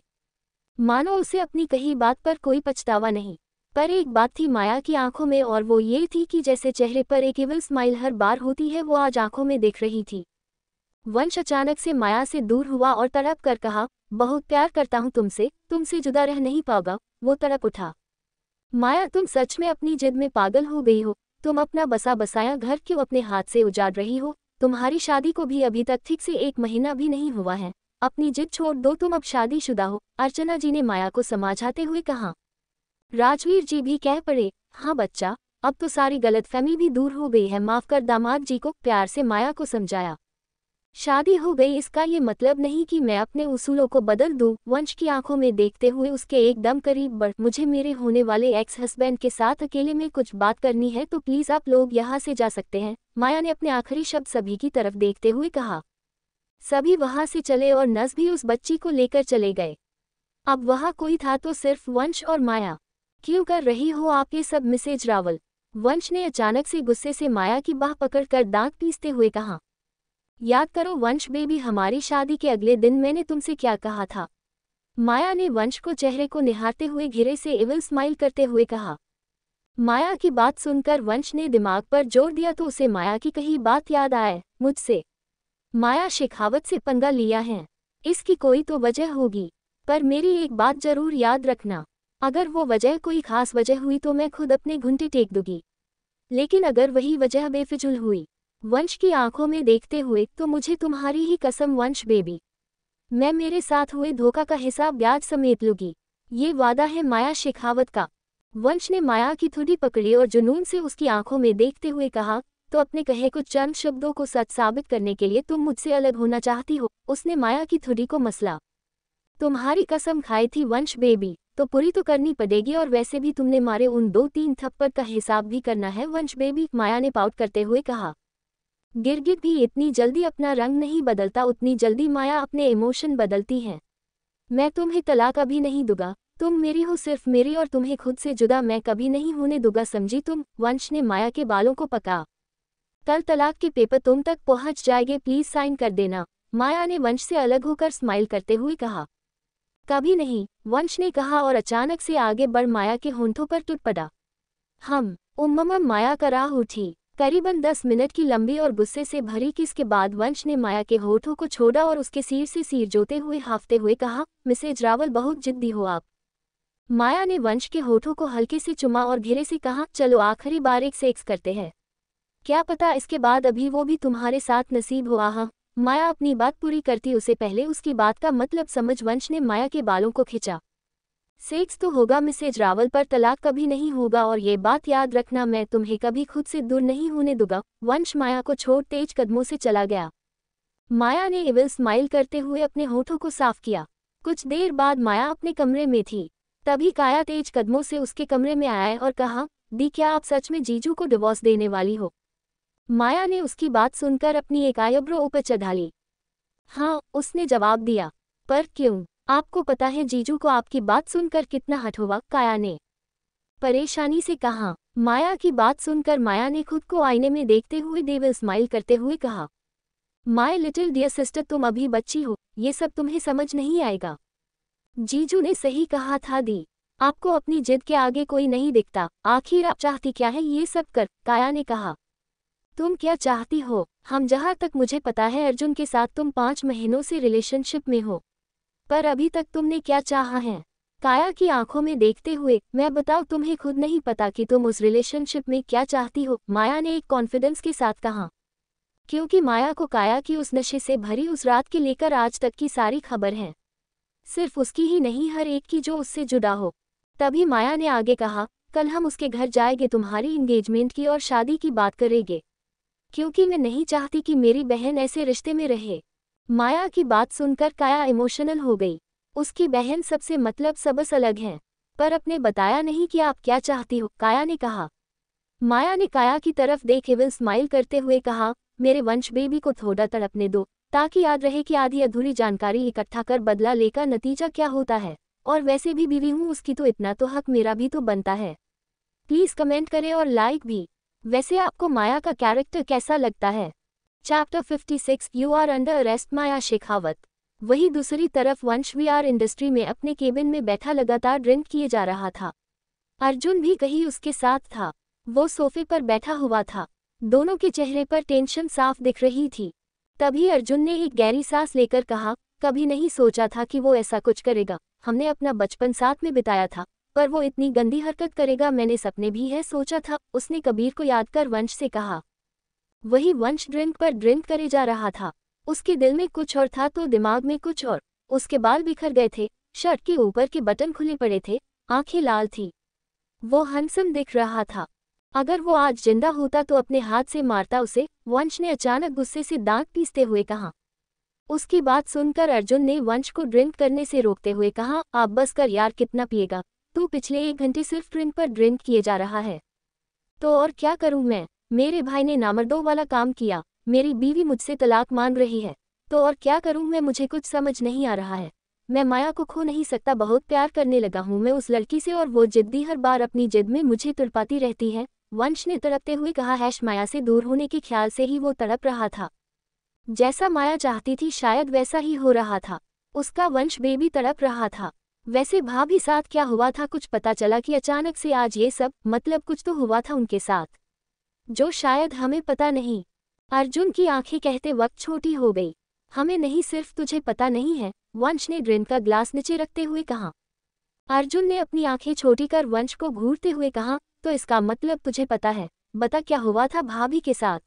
मानो उसे अपनी कही बात पर कोई पछतावा नहीं पर एक बात थी माया की आंखों में और वो ये थी कि जैसे चेहरे पर एक एवल स्माइल हर बार होती है वो आज आंखों में देख रही थी वंश अचानक से माया से दूर हुआ और तड़प कर कहा बहुत प्यार करता हूँ तुमसे तुमसे जुदा रह नहीं पाऊंगा वो तड़प उठा माया तुम सच में अपनी जिद में पागल हो गई हो तुम अपना बसा बसाया घर क्यों अपने हाथ से उजाड़ रही हो तुम्हारी शादी को भी अभी तक ठीक से एक महीना भी नहीं हुआ है अपनी जिद छोड़ दो तुम अब शादीशुदा हो अर्चना जी ने माया को समझाते हुए कहा राजवीर जी भी कह पड़े हाँ बच्चा अब तो सारी गलतफहमी भी दूर हो गई है माफ कर दामाद जी को प्यार से माया को समझाया शादी हो गई इसका ये मतलब नहीं कि मैं अपने उसूलों को बदल दूं। वंश की आंखों में देखते हुए उसके एकदम करीब बढ़ मुझे मेरे होने वाले एक्स हस्बैंड के साथ अकेले में कुछ बात करनी है तो प्लीज आप लोग यहाँ से जा सकते हैं माया ने अपने आखिरी शब्द सभी की तरफ देखते हुए कहा सभी वहाँ से चले और नस भी उस बच्ची को लेकर चले गए अब वहां कोई था तो सिर्फ वंश और माया क्यों कर रही हो आप ये सब मिसेज रावल वंश ने अचानक से गुस्से से माया की बाह पकड़कर दांत पीसते हुए कहा याद करो वंश बेबी हमारी शादी के अगले दिन मैंने तुमसे क्या कहा था माया ने वंश को चेहरे को निहारते हुए घिरे से एवल स्माइल करते हुए कहा माया की बात सुनकर वंश ने दिमाग पर जोर दिया तो उसे माया की कही बात याद आए मुझसे माया शेखावत से पंगा लिया है इसकी कोई तो वजह होगी पर मेरी एक बात जरूर याद रखना अगर वो वजह कोई खास वजह हुई तो मैं खुद अपने घुंटे टेक दूंगी लेकिन अगर वही वजह बेफिजुल हुई वंश की आंखों में देखते हुए तो मुझे तुम्हारी ही कसम वंश बेबी मैं मेरे साथ हुए धोखा का हिसाब ब्याज समेत लूंगी ये वादा है माया शेखावत का वंश ने माया की थुड़ी पकड़ी और जुनून से उसकी आंखों में देखते हुए कहा तो अपने कहे कुछ चंद शब्दों को सच साबित करने के लिए तुम मुझसे अलग होना चाहती हो उसने माया की थुड़ी को मसला तुम्हारी कसम खाई थी वंश बेबी तो पूरी तो करनी पड़ेगी और वैसे भी तुमने मारे उन दो तीन थप्पड़ का हिसाब भी करना है वंश बेबी माया ने पाउट करते हुए कहा गिरगिट भी इतनी जल्दी अपना रंग नहीं बदलता उतनी जल्दी माया अपने इमोशन बदलती हैं मैं तुम्हें तलाक अभी नहीं दूंगा तुम मेरी हो सिर्फ मेरी और तुम्हें खुद से जुदा मैं कभी नहीं होने दूंगा समझी तुम वंश ने माया के बालों को पका कल तलाक के पेपर तुम तक पहुंच जाएंगे प्लीज साइन कर देना माया ने वंश से अलग होकर स्माइल करते हुए कहा कभी नहीं वंश ने कहा और अचानक से आगे बढ़ माया के होंठों पर टूट पड़ा हम उम्मम माया राह उठी करीबन दस मिनट की लंबी और गुस्से से भरी किस के बाद वंश ने माया के होठों को छोड़ा और उसके सिर से सिर जोते हुए हाफते हुए कहा मिसेज रावल बहुत जिद्दी हो आप माया ने वंश के होठों को हल्के से चुमा और घिरे से कहा चलो आखिरी बार एक सेक्स करते हैं क्या पता इसके बाद अभी वो भी तुम्हारे साथ नसीब हुआ हा माया अपनी बात पूरी करती उसे पहले उसकी बात का मतलब समझ वंश ने माया के बालों को खिंचा सेक्स तो होगा मिसेज रावल पर तलाक कभी नहीं होगा और ये बात याद रखना मैं तुम्हें कभी खुद से दूर नहीं होने दूंगा वंश माया को छोड़ तेज कदमों से चला गया माया ने इविल स्माइल करते हुए अपने होठों को साफ किया कुछ देर बाद माया अपने कमरे में थी तभी काया तेज कदमों से उसके कमरे में आया और कहा दी क्या आप सच में जीजू को डिवोर्स देने वाली हो माया ने उसकी बात सुनकर अपनी एक आयब्रो ऊपर चढ़ा ली हाँ उसने जवाब दिया पर क्यों आपको पता है जीजू को आपकी बात सुनकर कितना हट हुआ काया ने परेशानी से कहा माया की बात सुनकर माया ने खुद को आईने में देखते हुए देवल स्माइल करते हुए कहा माय लिटिल डियर सिस्टर तुम अभी बच्ची हो ये सब तुम्हें समझ नहीं आएगा जीजू ने सही कहा था दी आपको अपनी जिद के आगे कोई नहीं दिखता आखिर आप चाहती क्या है ये सब कर काया ने कहा तुम क्या चाहती हो हम जहाँ तक मुझे पता है अर्जुन के साथ तुम पाँच महीनों से रिलेशनशिप में हो पर अभी तक तुमने क्या चाहा है काया की आंखों में देखते हुए मैं बताओ तुम्हें खुद नहीं पता कि तुम उस रिलेशनशिप में क्या चाहती हो माया ने एक कॉन्फिडेंस के साथ कहा क्योंकि माया को काया की उस नशे से भरी उस रात के लेकर आज तक की सारी खबर है सिर्फ उसकी ही नहीं हर एक की जो उससे जुड़ा हो तभी माया ने आगे कहा कल हम उसके घर जाएंगे तुम्हारी इंगेजमेंट की और शादी की बात करेंगे क्योंकि मैं नहीं चाहती कि मेरी बहन ऐसे रिश्ते में रहे माया की बात सुनकर काया इमोशनल हो गई उसकी बहन सबसे मतलब सबस अलग हैं पर अपने बताया नहीं कि आप क्या चाहती हो काया ने कहा माया ने काया की तरफ देख एविल स्माइल करते हुए कहा मेरे वंश बेबी को थोड़ा तड़पने दो ताकि याद रहे कि आधी अधूरी जानकारी इकट्ठा कर बदला लेकर नतीजा क्या होता है और वैसे भी बीवी हूँ उसकी तो इतना तो हक मेरा भी तो बनता है प्लीज़ कमेंट करें और लाइक भी वैसे आपको माया का कैरेक्टर कैसा लगता है chapter 56 you are under arrest Maya Shekhawat वही दूसरी तरफ वंश आर इंडस्ट्री में अपने केबिन में बैठा लगातार ड्रिंक किए जा रहा था अर्जुन भी कहीं उसके साथ था वो सोफे पर बैठा हुआ था दोनों के चेहरे पर टेंशन साफ दिख रही थी तभी अर्जुन ने एक गहरी सांस लेकर कहा कभी नहीं सोचा था कि वो ऐसा कुछ करेगा हमने अपना बचपन साथ में बिताया था पर वो इतनी गंदी हरकत करेगा मैंने सपने भी है सोचा था उसने कबीर को याद कर वंश से कहा वही वंश ड्रिंक पर ड्रिंक करे जा रहा था उसके दिल में कुछ और था तो दिमाग में कुछ और उसके बाल बिखर गए थे शर्ट के ऊपर के बटन खुले पड़े थे आंखें लाल थी वो हंसम दिख रहा था अगर वो आज जिंदा होता तो अपने हाथ से मारता उसे वंश ने अचानक गुस्से से दांत पीसते हुए कहा उसकी बात सुनकर अर्जुन ने वंश को ड्रिंक करने से रोकते हुए कहा आप बस कर यार कितना पिएगा तू पिछले एक घंटे सिर्फ ड्रिंक पर ड्रिंक किए जा रहा है तो और क्या करूं मैं मेरे भाई ने नामर्दों वाला काम किया मेरी बीवी मुझसे तलाक मांग रही है तो और क्या करूं मैं मुझे कुछ समझ नहीं आ रहा है मैं माया को खो नहीं सकता बहुत प्यार करने लगा हूं मैं उस लड़की से और वो जिद्दी हर बार अपनी जिद में मुझे तड़पाती रहती है वंश ने तड़पते हुए कहा हैश माया से दूर होने के ख्याल से ही वो तड़प रहा था जैसा माया चाहती थी शायद वैसा ही हो रहा था उसका वंश बेबी तड़प रहा था वैसे भाभी साथ क्या हुआ था कुछ पता चला कि अचानक से आज ये सब मतलब कुछ तो हुआ था उनके साथ जो शायद हमें पता नहीं अर्जुन की आंखें कहते वक्त छोटी हो गई हमें नहीं सिर्फ तुझे पता नहीं है वंश ने ड्रिंक का ग्लास नीचे रखते हुए कहा अर्जुन ने अपनी आंखें छोटी कर वंश को घूरते हुए कहा तो इसका मतलब तुझे पता है बता क्या हुआ था भाभी के साथ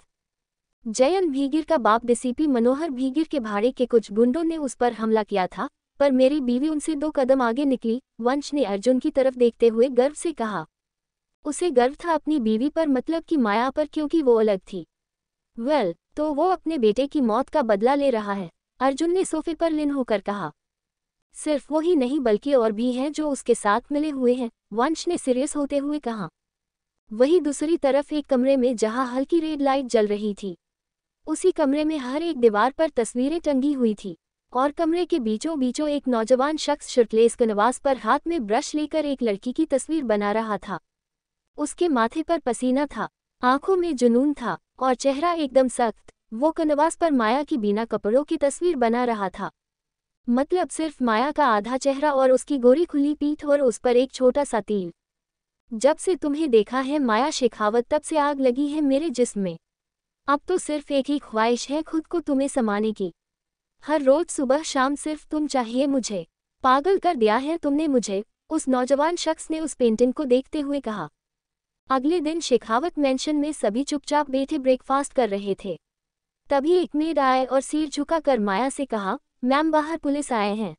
जयन भीगिर का बाप डीसीपी मनोहर भीगिर के भाड़े के कुछ गुंडों ने उस पर हमला किया था पर मेरी बीवी उनसे दो कदम आगे निकली वंश ने अर्जुन की तरफ देखते हुए गर्व से कहा उसे गर्व था अपनी बीवी पर मतलब कि माया पर क्योंकि वो अलग थी वेल well, तो वो अपने बेटे की मौत का बदला ले रहा है अर्जुन ने सोफे पर लिन होकर कहा सिर्फ वो ही नहीं बल्कि और भी हैं जो उसके साथ मिले हुए हैं वंश ने सीरियस होते हुए कहा वही दूसरी तरफ एक कमरे में जहां हल्की रेड लाइट जल रही थी उसी कमरे में हर एक दीवार पर तस्वीरें टंगी हुई थी और कमरे के बीचों बीचों एक नौजवान शख्स शर्टलेस कनवास पर हाथ में ब्रश लेकर एक लड़की की तस्वीर बना रहा था उसके माथे पर पसीना था आंखों में जुनून था और चेहरा एकदम सख्त वो कनवास पर माया की बिना कपड़ों की तस्वीर बना रहा था मतलब सिर्फ माया का आधा चेहरा और उसकी गोरी खुली पीठ और उस पर एक छोटा सा तील जब से तुम्हें देखा है माया शेखावत तब से आग लगी है मेरे जिस्म में अब तो सिर्फ एक ही ख्वाहिश है खुद को तुम्हें समाने की हर रोज सुबह शाम सिर्फ तुम चाहिए मुझे पागल कर दिया है तुमने मुझे उस नौजवान शख्स ने उस पेंटिंग को देखते हुए कहा अगले दिन शेखावत मेंशन में सभी चुपचाप बैठे ब्रेकफास्ट कर रहे थे तभी एक मेड आए और सिर झुकाकर माया से कहा मैम बाहर पुलिस आए हैं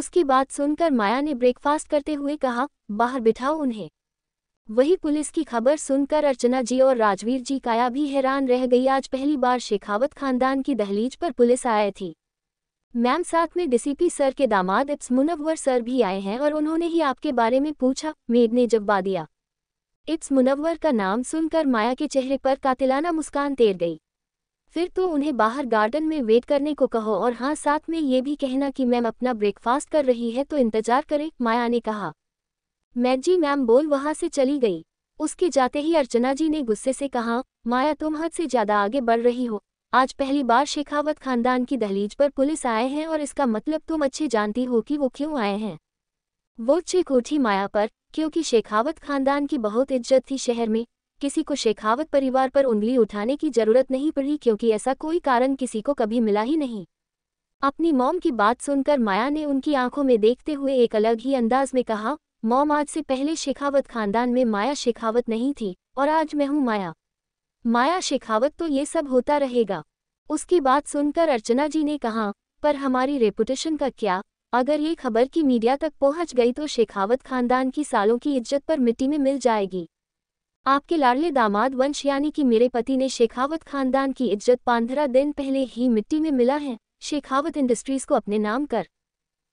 उसकी बात सुनकर माया ने ब्रेकफास्ट करते हुए कहा बाहर बिठाओ उन्हें वही पुलिस की खबर सुनकर अर्चना जी और राजवीर जी काया भी हैरान रह गई आज पहली बार शेखावत खानदान की दहलीज पर पुलिस आए थी मैम साथ में डीसीपी सर के दामाद इप्स मुनवर सर भी आए हैं और उन्होंने ही आपके बारे में पूछा मेड ने बा दिया इट्स मुनव्वर का नाम सुनकर माया के चेहरे पर कातिलाना मुस्कान तैर गई फिर तो उन्हें बाहर गार्डन में वेट करने को कहो और हाँ साथ में ये भी कहना कि मैम अपना ब्रेकफास्ट कर रही है तो इंतजार करें माया ने कहा मैजी मैम बोल वहां से चली गई उसके जाते ही अर्चना जी ने गुस्से से कहा माया तुम हद से ज़्यादा आगे बढ़ रही हो आज पहली बार शेखावत खानदान की दहलीज पर पुलिस आए हैं और इसका मतलब तुम अच्छे जानती हो कि वो क्यों आए हैं वोट चेक उठी माया पर क्योंकि शेखावत खानदान की बहुत इज्जत थी शहर में किसी को शेखावत परिवार पर उंगली उठाने की जरूरत नहीं पड़ी क्योंकि ऐसा कोई कारण किसी को कभी मिला ही नहीं अपनी मॉम की बात सुनकर माया ने उनकी आंखों में देखते हुए एक अलग ही अंदाज में कहा मॉम आज से पहले शेखावत खानदान में माया शेखावत नहीं थी और आज मैं हूं माया माया शेखावत तो ये सब होता रहेगा उसकी बात सुनकर अर्चना जी ने कहा पर हमारी रेपुटेशन का क्या अगर ये खबर की मीडिया तक पहुंच गई तो शेखावत खानदान की सालों की इज्जत पर मिट्टी में मिल जाएगी आपके लाडले दामाद वंश यानी कि मेरे पति ने शेखावत खानदान की इज्जत पंद्रह दिन पहले ही मिट्टी में मिला है शेखावत इंडस्ट्रीज को अपने नाम कर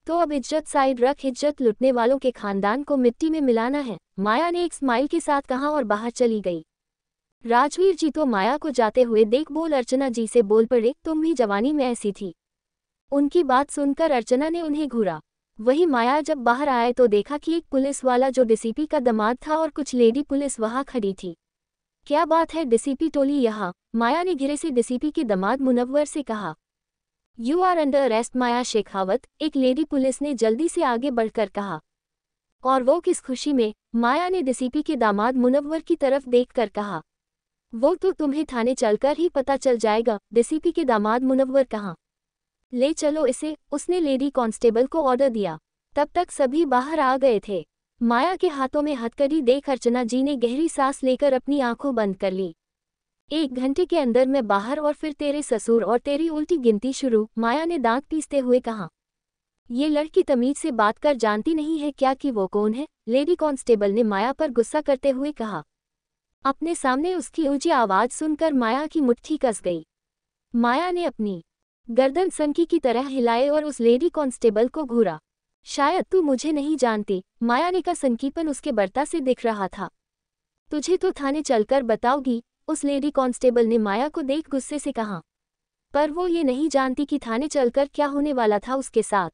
तो अब इज्जत साइड रख इज्जत लुटने वालों के खानदान को मिट्टी में मिलाना है माया ने एक स्माइल के साथ कहा और बाहर चली गई राजवीर जी तो माया को जाते हुए देख बोल अर्चना जी से बोल पड़े तुम भी जवानी में ऐसी थी उनकी बात सुनकर अर्चना ने उन्हें घूरा वही माया जब बाहर आए तो देखा कि एक पुलिस वाला जो डीसीपी का दमाद था और कुछ लेडी पुलिस वहां खड़ी थी क्या बात है डीसीपी टोली यहाँ माया ने घिरे से डीसीपी के दमाद मुनव्वर से कहा you are under arrest Maya Shekhawat एक लेडी पुलिस ने जल्दी से आगे बढ़कर कहा और वो किस खुशी में माया ने डीसीपी के दामाद मुनव्वर की तरफ देख कहा वो तो तुम्हें थाने चलकर ही पता चल जाएगा डीसीपी के दामाद मुनव्वर कहाँ ले चलो इसे उसने लेडी कांस्टेबल को ऑर्डर दिया तब तक सभी बाहर आ गए थे माया के हाथों में हथकड़ी देख अर्चना जी ने गहरी सांस लेकर अपनी आंखों बंद कर ली एक घंटे के अंदर मैं बाहर और फिर तेरे ससुर और तेरी उल्टी गिनती शुरू माया ने दांत पीसते हुए कहा ये लड़की तमीज से बात कर जानती नहीं है क्या कि वो कौन है लेडी कांस्टेबल ने माया पर गुस्सा करते हुए कहा अपने सामने उसकी ऊंची आवाज सुनकर माया की मुट्ठी कस गई माया ने अपनी गर्दन सनकी की तरह हिलाए और उस लेडी कांस्टेबल को घूरा शायद तू मुझे नहीं जानती माया ने का संकीपन उसके बर्ता से दिख रहा था तुझे तो थाने चलकर बताओगी उस लेडी कांस्टेबल ने माया को देख गुस्से से कहा पर वो ये नहीं जानती कि थाने चलकर क्या होने वाला था उसके साथ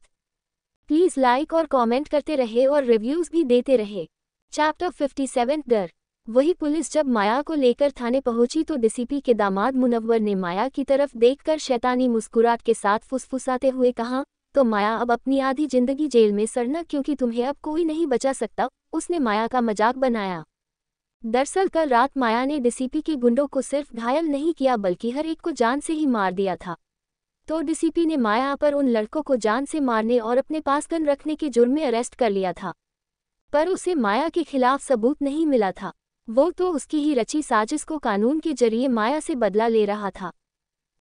प्लीज़ लाइक और कमेंट करते रहे और रिव्यूज़ भी देते रहे चैप्टर फिफ्टी सेवन डर वही पुलिस जब माया को लेकर थाने पहुंची तो डीसीपी के दामाद मुनव्वर ने माया की तरफ देखकर शैतानी मुस्कुराहट के साथ फुसफुसाते हुए कहा तो माया अब अपनी आधी जिंदगी जेल में सड़ना क्योंकि तुम्हें अब कोई नहीं बचा सकता उसने माया का मजाक बनाया दरअसल कल रात माया ने डीसीपी के गुंडों को सिर्फ घायल नहीं किया बल्कि हर एक को जान से ही मार दिया था तो डीसीपी ने माया पर उन लड़कों को जान से मारने और अपने पास गन रखने के जुर्म में अरेस्ट कर लिया था पर उसे माया के खिलाफ सबूत नहीं मिला था वो तो उसकी ही रची साजिश को कानून के जरिए माया से बदला ले रहा था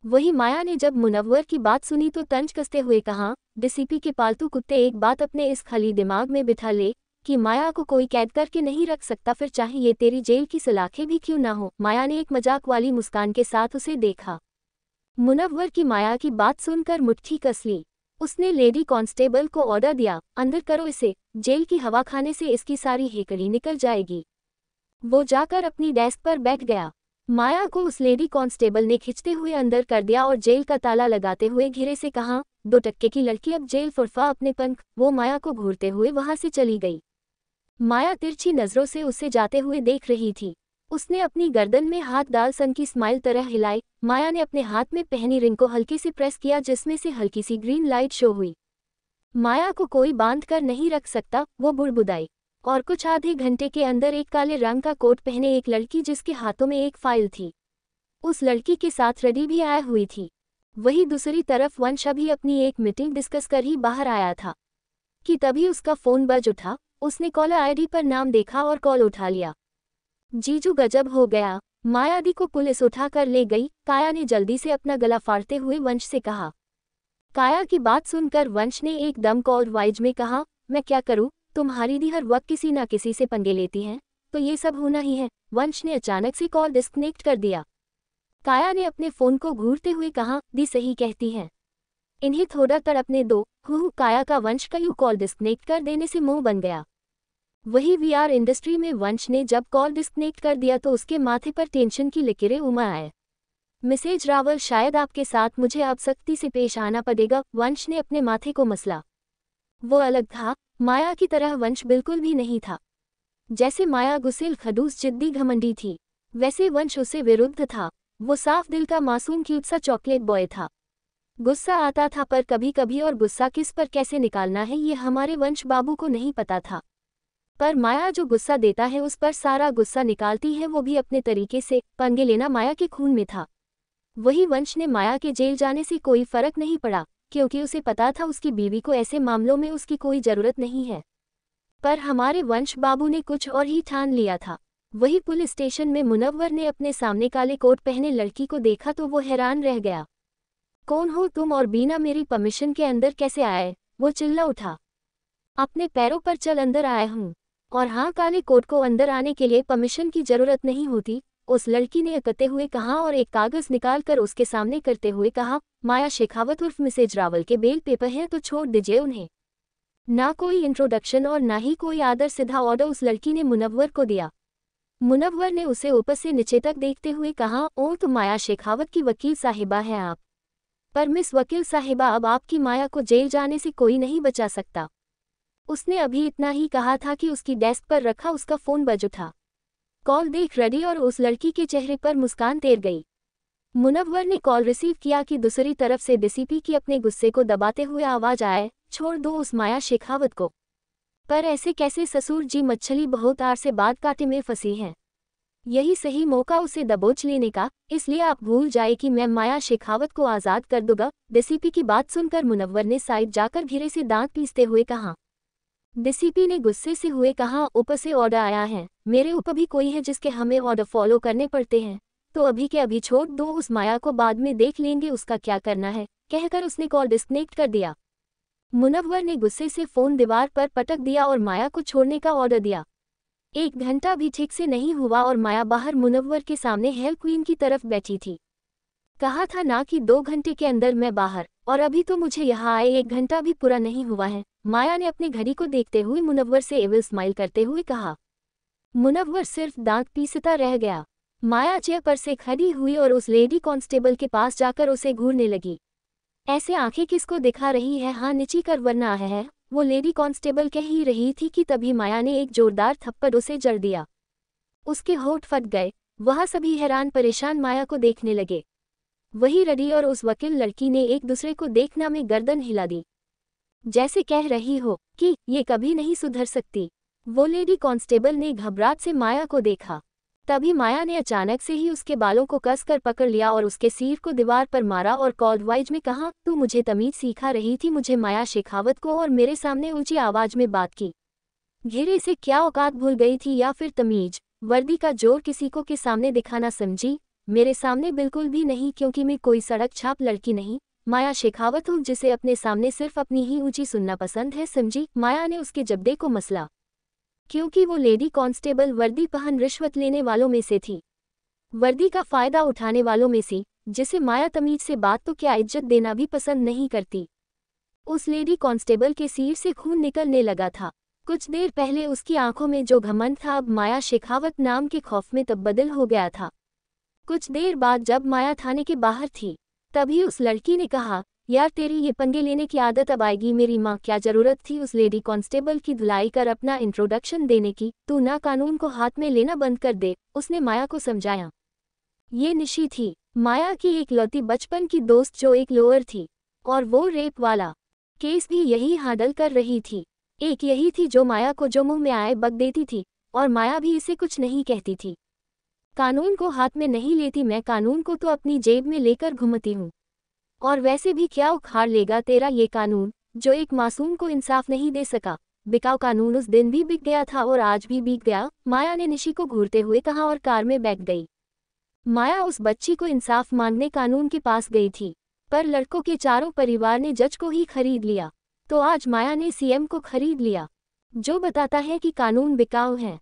वही माया ने जब मुनव्वर की बात सुनी तो तंज कसते हुए कहा डीसीपी के पालतू कुत्ते एक बात अपने इस खली दिमाग में बिठा ले कि माया को कोई कैद करके नहीं रख सकता फिर चाहे ये तेरी जेल की सलाखें भी क्यों ना हो माया ने एक मजाक वाली मुस्कान के साथ उसे देखा मुनव्वर की माया की बात सुनकर मुट्ठी कस ली उसने लेडी कांस्टेबल को ऑर्डर दिया अंदर करो इसे जेल की हवा खाने से इसकी सारी हेकड़ी निकल जाएगी वो जाकर अपनी डेस्क पर बैठ गया माया को उस लेडी कांस्टेबल ने खींचते हुए अंदर कर दिया और जेल का ताला लगाते हुए घिरे से कहा दो टक्के की लड़की अब जेल फुरफा अपने पंख वो माया को घूरते हुए वहां से चली गई माया तिरछी नजरों से उसे जाते हुए देख रही थी उसने अपनी गर्दन में हाथ डाल सन की स्माइल तरह हिलाई माया ने अपने हाथ में पहनी रिंग को हल्की सी प्रेस किया जिसमें से हल्की सी ग्रीन लाइट शो हुई माया को कोई बांध कर नहीं रख सकता वो बुड़बुदाई और कुछ आधे घंटे के अंदर एक काले रंग का कोट पहने एक लड़की जिसके हाथों में एक फाइल थी उस लड़की के साथ रेडी भी आया हुई थी वही दूसरी तरफ वंश अभी अपनी एक मीटिंग डिस्कस कर ही बाहर आया था कि तभी उसका फ़ोन बज उठा उसने कॉलर आईडी पर नाम देखा और कॉल उठा लिया जीजू गजब हो गया मायादी को पुलिस उठाकर ले गई काया ने जल्दी से अपना गला फाड़ते हुए वंश से कहा काया की बात सुनकर वंश ने एकदम कॉल वाइज में कहा मैं क्या करूं तुम्हारी दी हर वक्त किसी ना किसी से पंगे लेती हैं तो ये सब होना ही है वंश ने अचानक से कॉल डिस्कनेक्ट कर दिया काया ने अपने फ़ोन को घूरते हुए कहा दी सही कहती हैं इन्हें थोड़ा अपने दो हु काया का वंश का यू कॉल डिस्कनेक्ट कर देने से मुंह बन गया वही वीआर इंडस्ट्री में वंश ने जब कॉल डिस्कनेक्ट कर दिया तो उसके माथे पर टेंशन की लकीरें उमा आए मिसेज रावल शायद आपके साथ मुझे अब सख्ती से पेश आना पड़ेगा वंश ने अपने माथे को मसला वो अलग था माया की तरह वंश बिल्कुल भी नहीं था जैसे माया गुसिल खदूस जिद्दी घमंडी थी वैसे वंश उसे विरुद्ध था वो साफ दिल का मासूम की उत्साह चॉकलेट बॉय था गुस्सा आता था पर कभी कभी और गुस्सा किस पर कैसे निकालना है ये हमारे वंश बाबू को नहीं पता था पर माया जो गुस्सा देता है उस पर सारा गुस्सा निकालती है वो भी अपने तरीके से पंगे लेना माया के खून में था वही वंश ने माया के जेल जाने से कोई फर्क नहीं पड़ा क्योंकि उसे पता था उसकी बीवी को ऐसे मामलों में उसकी कोई जरूरत नहीं है पर हमारे वंश बाबू ने कुछ और ही ठान लिया था वही पुलिस स्टेशन में मुनव्वर ने अपने सामने काले कोट पहने लड़की को देखा तो वो हैरान रह गया कौन हो तुम और बीना मेरी परमिशन के अंदर कैसे आए वो चिल्ला उठा अपने पैरों पर चल अंदर आया हूँ और हाँ काले कोट को अंदर आने के लिए परमिशन की जरूरत नहीं होती उस लड़की ने अकते हुए कहा और एक कागज निकालकर उसके सामने करते हुए कहा माया शेखावत उर्फ मिसेज रावल के बेल पेपर हैं तो छोड़ दीजिए उन्हें ना कोई इंट्रोडक्शन और ना ही कोई आदर सीधा ऑर्डर उस लड़की ने मुनव्वर को दिया मुनव्वर ने उसे ऊपर से नीचे तक देखते हुए कहा ओ तो माया शेखावत की वकील साहिबा है आप पर मिस वकील साहिबा अब आपकी माया को जेल जाने से कोई नहीं बचा सकता उसने अभी इतना ही कहा था कि उसकी डेस्क पर रखा उसका फ़ोन बज उठा कॉल देख रडी और उस लड़की के चेहरे पर मुस्कान तैर गई मुनव्वर ने कॉल रिसीव किया कि दूसरी तरफ से डीसीपी की अपने गुस्से को दबाते हुए आवाज आए छोड़ दो उस माया शेखावत को पर ऐसे कैसे ससुर जी मच्छली बहुत आर से बात काटे में फंसी हैं यही सही मौका उसे दबोच लेने का इसलिए आप भूल जाए कि मैं माया शेखावत को आज़ाद कर दूंगा डीसीपी की बात सुनकर मुनव्वर ने साइड जाकर घिरे से दांत पीसते हुए कहा डीसीपी ने गुस्से से हुए कहा उप से ऑर्डर आया है मेरे उप भी कोई है जिसके हमें ऑर्डर फॉलो करने पड़ते हैं तो अभी के अभी छोड़ दो उस माया को बाद में देख लेंगे उसका क्या करना है कहकर उसने कॉल डिस्कनेक्ट कर दिया मुनव्वर ने गुस्से से फोन दीवार पर पटक दिया और माया को छोड़ने का ऑर्डर दिया एक घंटा भी ठीक से नहीं हुआ और माया बाहर मुनव्वर के सामने हेल क्वीन की तरफ बैठी थी कहा था ना कि दो घंटे के अंदर मैं बाहर और अभी तो मुझे यहाँ आए एक घंटा भी पूरा नहीं हुआ है माया ने अपनी घड़ी को देखते हुए मुनव्वर से एविल स्माइल करते हुए कहा मुनव्वर सिर्फ दांत पीसता रह गया माया चेयर पर से खड़ी हुई और उस लेडी कांस्टेबल के पास जाकर उसे घूरने लगी ऐसे आंखें किसको दिखा रही है हाँ निची कर वरना है वो लेडी कांस्टेबल कह ही रही थी कि तभी माया ने एक जोरदार थप्पड़ उसे जड़ दिया उसके होठ फट गए वह सभी हैरान परेशान माया को देखने लगे वही रडी और उस वकील लड़की ने एक दूसरे को देखना में गर्दन हिला दी जैसे कह रही हो कि ये कभी नहीं सुधर सकती वो लेडी कांस्टेबल ने घबराहट से माया को देखा तभी माया ने अचानक से ही उसके बालों को कसकर पकड़ लिया और उसके सिर को दीवार पर मारा और कॉलवाइज में कहा तू मुझे तमीज सीखा रही थी मुझे माया शेखावत को और मेरे सामने ऊंची आवाज में बात की घेरे से क्या औकात भूल गई थी या फिर तमीज वर्दी का जोर किसी को के सामने दिखाना समझी मेरे सामने बिल्कुल भी नहीं क्योंकि मैं कोई सड़क छाप लड़की नहीं माया शेखावत जिसे अपने सामने सिर्फ अपनी ही ऊंची सुनना पसंद है समझी माया ने उसके जब्दे को मसला क्योंकि वो लेडी कांस्टेबल वर्दी पहन रिश्वत लेने वालों में से थी वर्दी का फायदा उठाने वालों में से जिसे माया तमीज से बात तो क्या इज्जत देना भी पसंद नहीं करती उस लेडी कांस्टेबल के सिर से खून निकलने लगा था कुछ देर पहले उसकी आंखों में जो घमंड था अब माया शेखावत नाम के खौफ में बदल हो गया था कुछ देर बाद जब माया थाने के बाहर थी तभी उस लड़की ने कहा यार तेरी ये पंगे लेने की आदत अब आएगी मेरी माँ क्या जरूरत थी उस लेडी कांस्टेबल की धुलाई कर अपना इंट्रोडक्शन देने की तू ना कानून को हाथ में लेना बंद कर दे उसने माया को समझाया ये निशी थी माया की एक लौती बचपन की दोस्त जो एक लोअर थी और वो रेप वाला केस भी यही हाडल कर रही थी एक यही थी जो माया को जो मुंह में आए बग देती थी और माया भी इसे कुछ नहीं कहती थी कानून को हाथ में नहीं लेती मैं कानून को तो अपनी जेब में लेकर घूमती हूँ और वैसे भी क्या उखाड़ लेगा तेरा ये कानून जो एक मासूम को इंसाफ नहीं दे सका बिकाऊ कानून उस दिन भी बिक गया था और आज भी बिक गया माया ने निशी को घूरते हुए कहा और कार में बैठ गई माया उस बच्ची को इंसाफ मांगने कानून के पास गई थी पर लड़कों के चारों परिवार ने जज को ही खरीद लिया तो आज माया ने सीएम को खरीद लिया जो बताता है कि कानून बिकाऊ है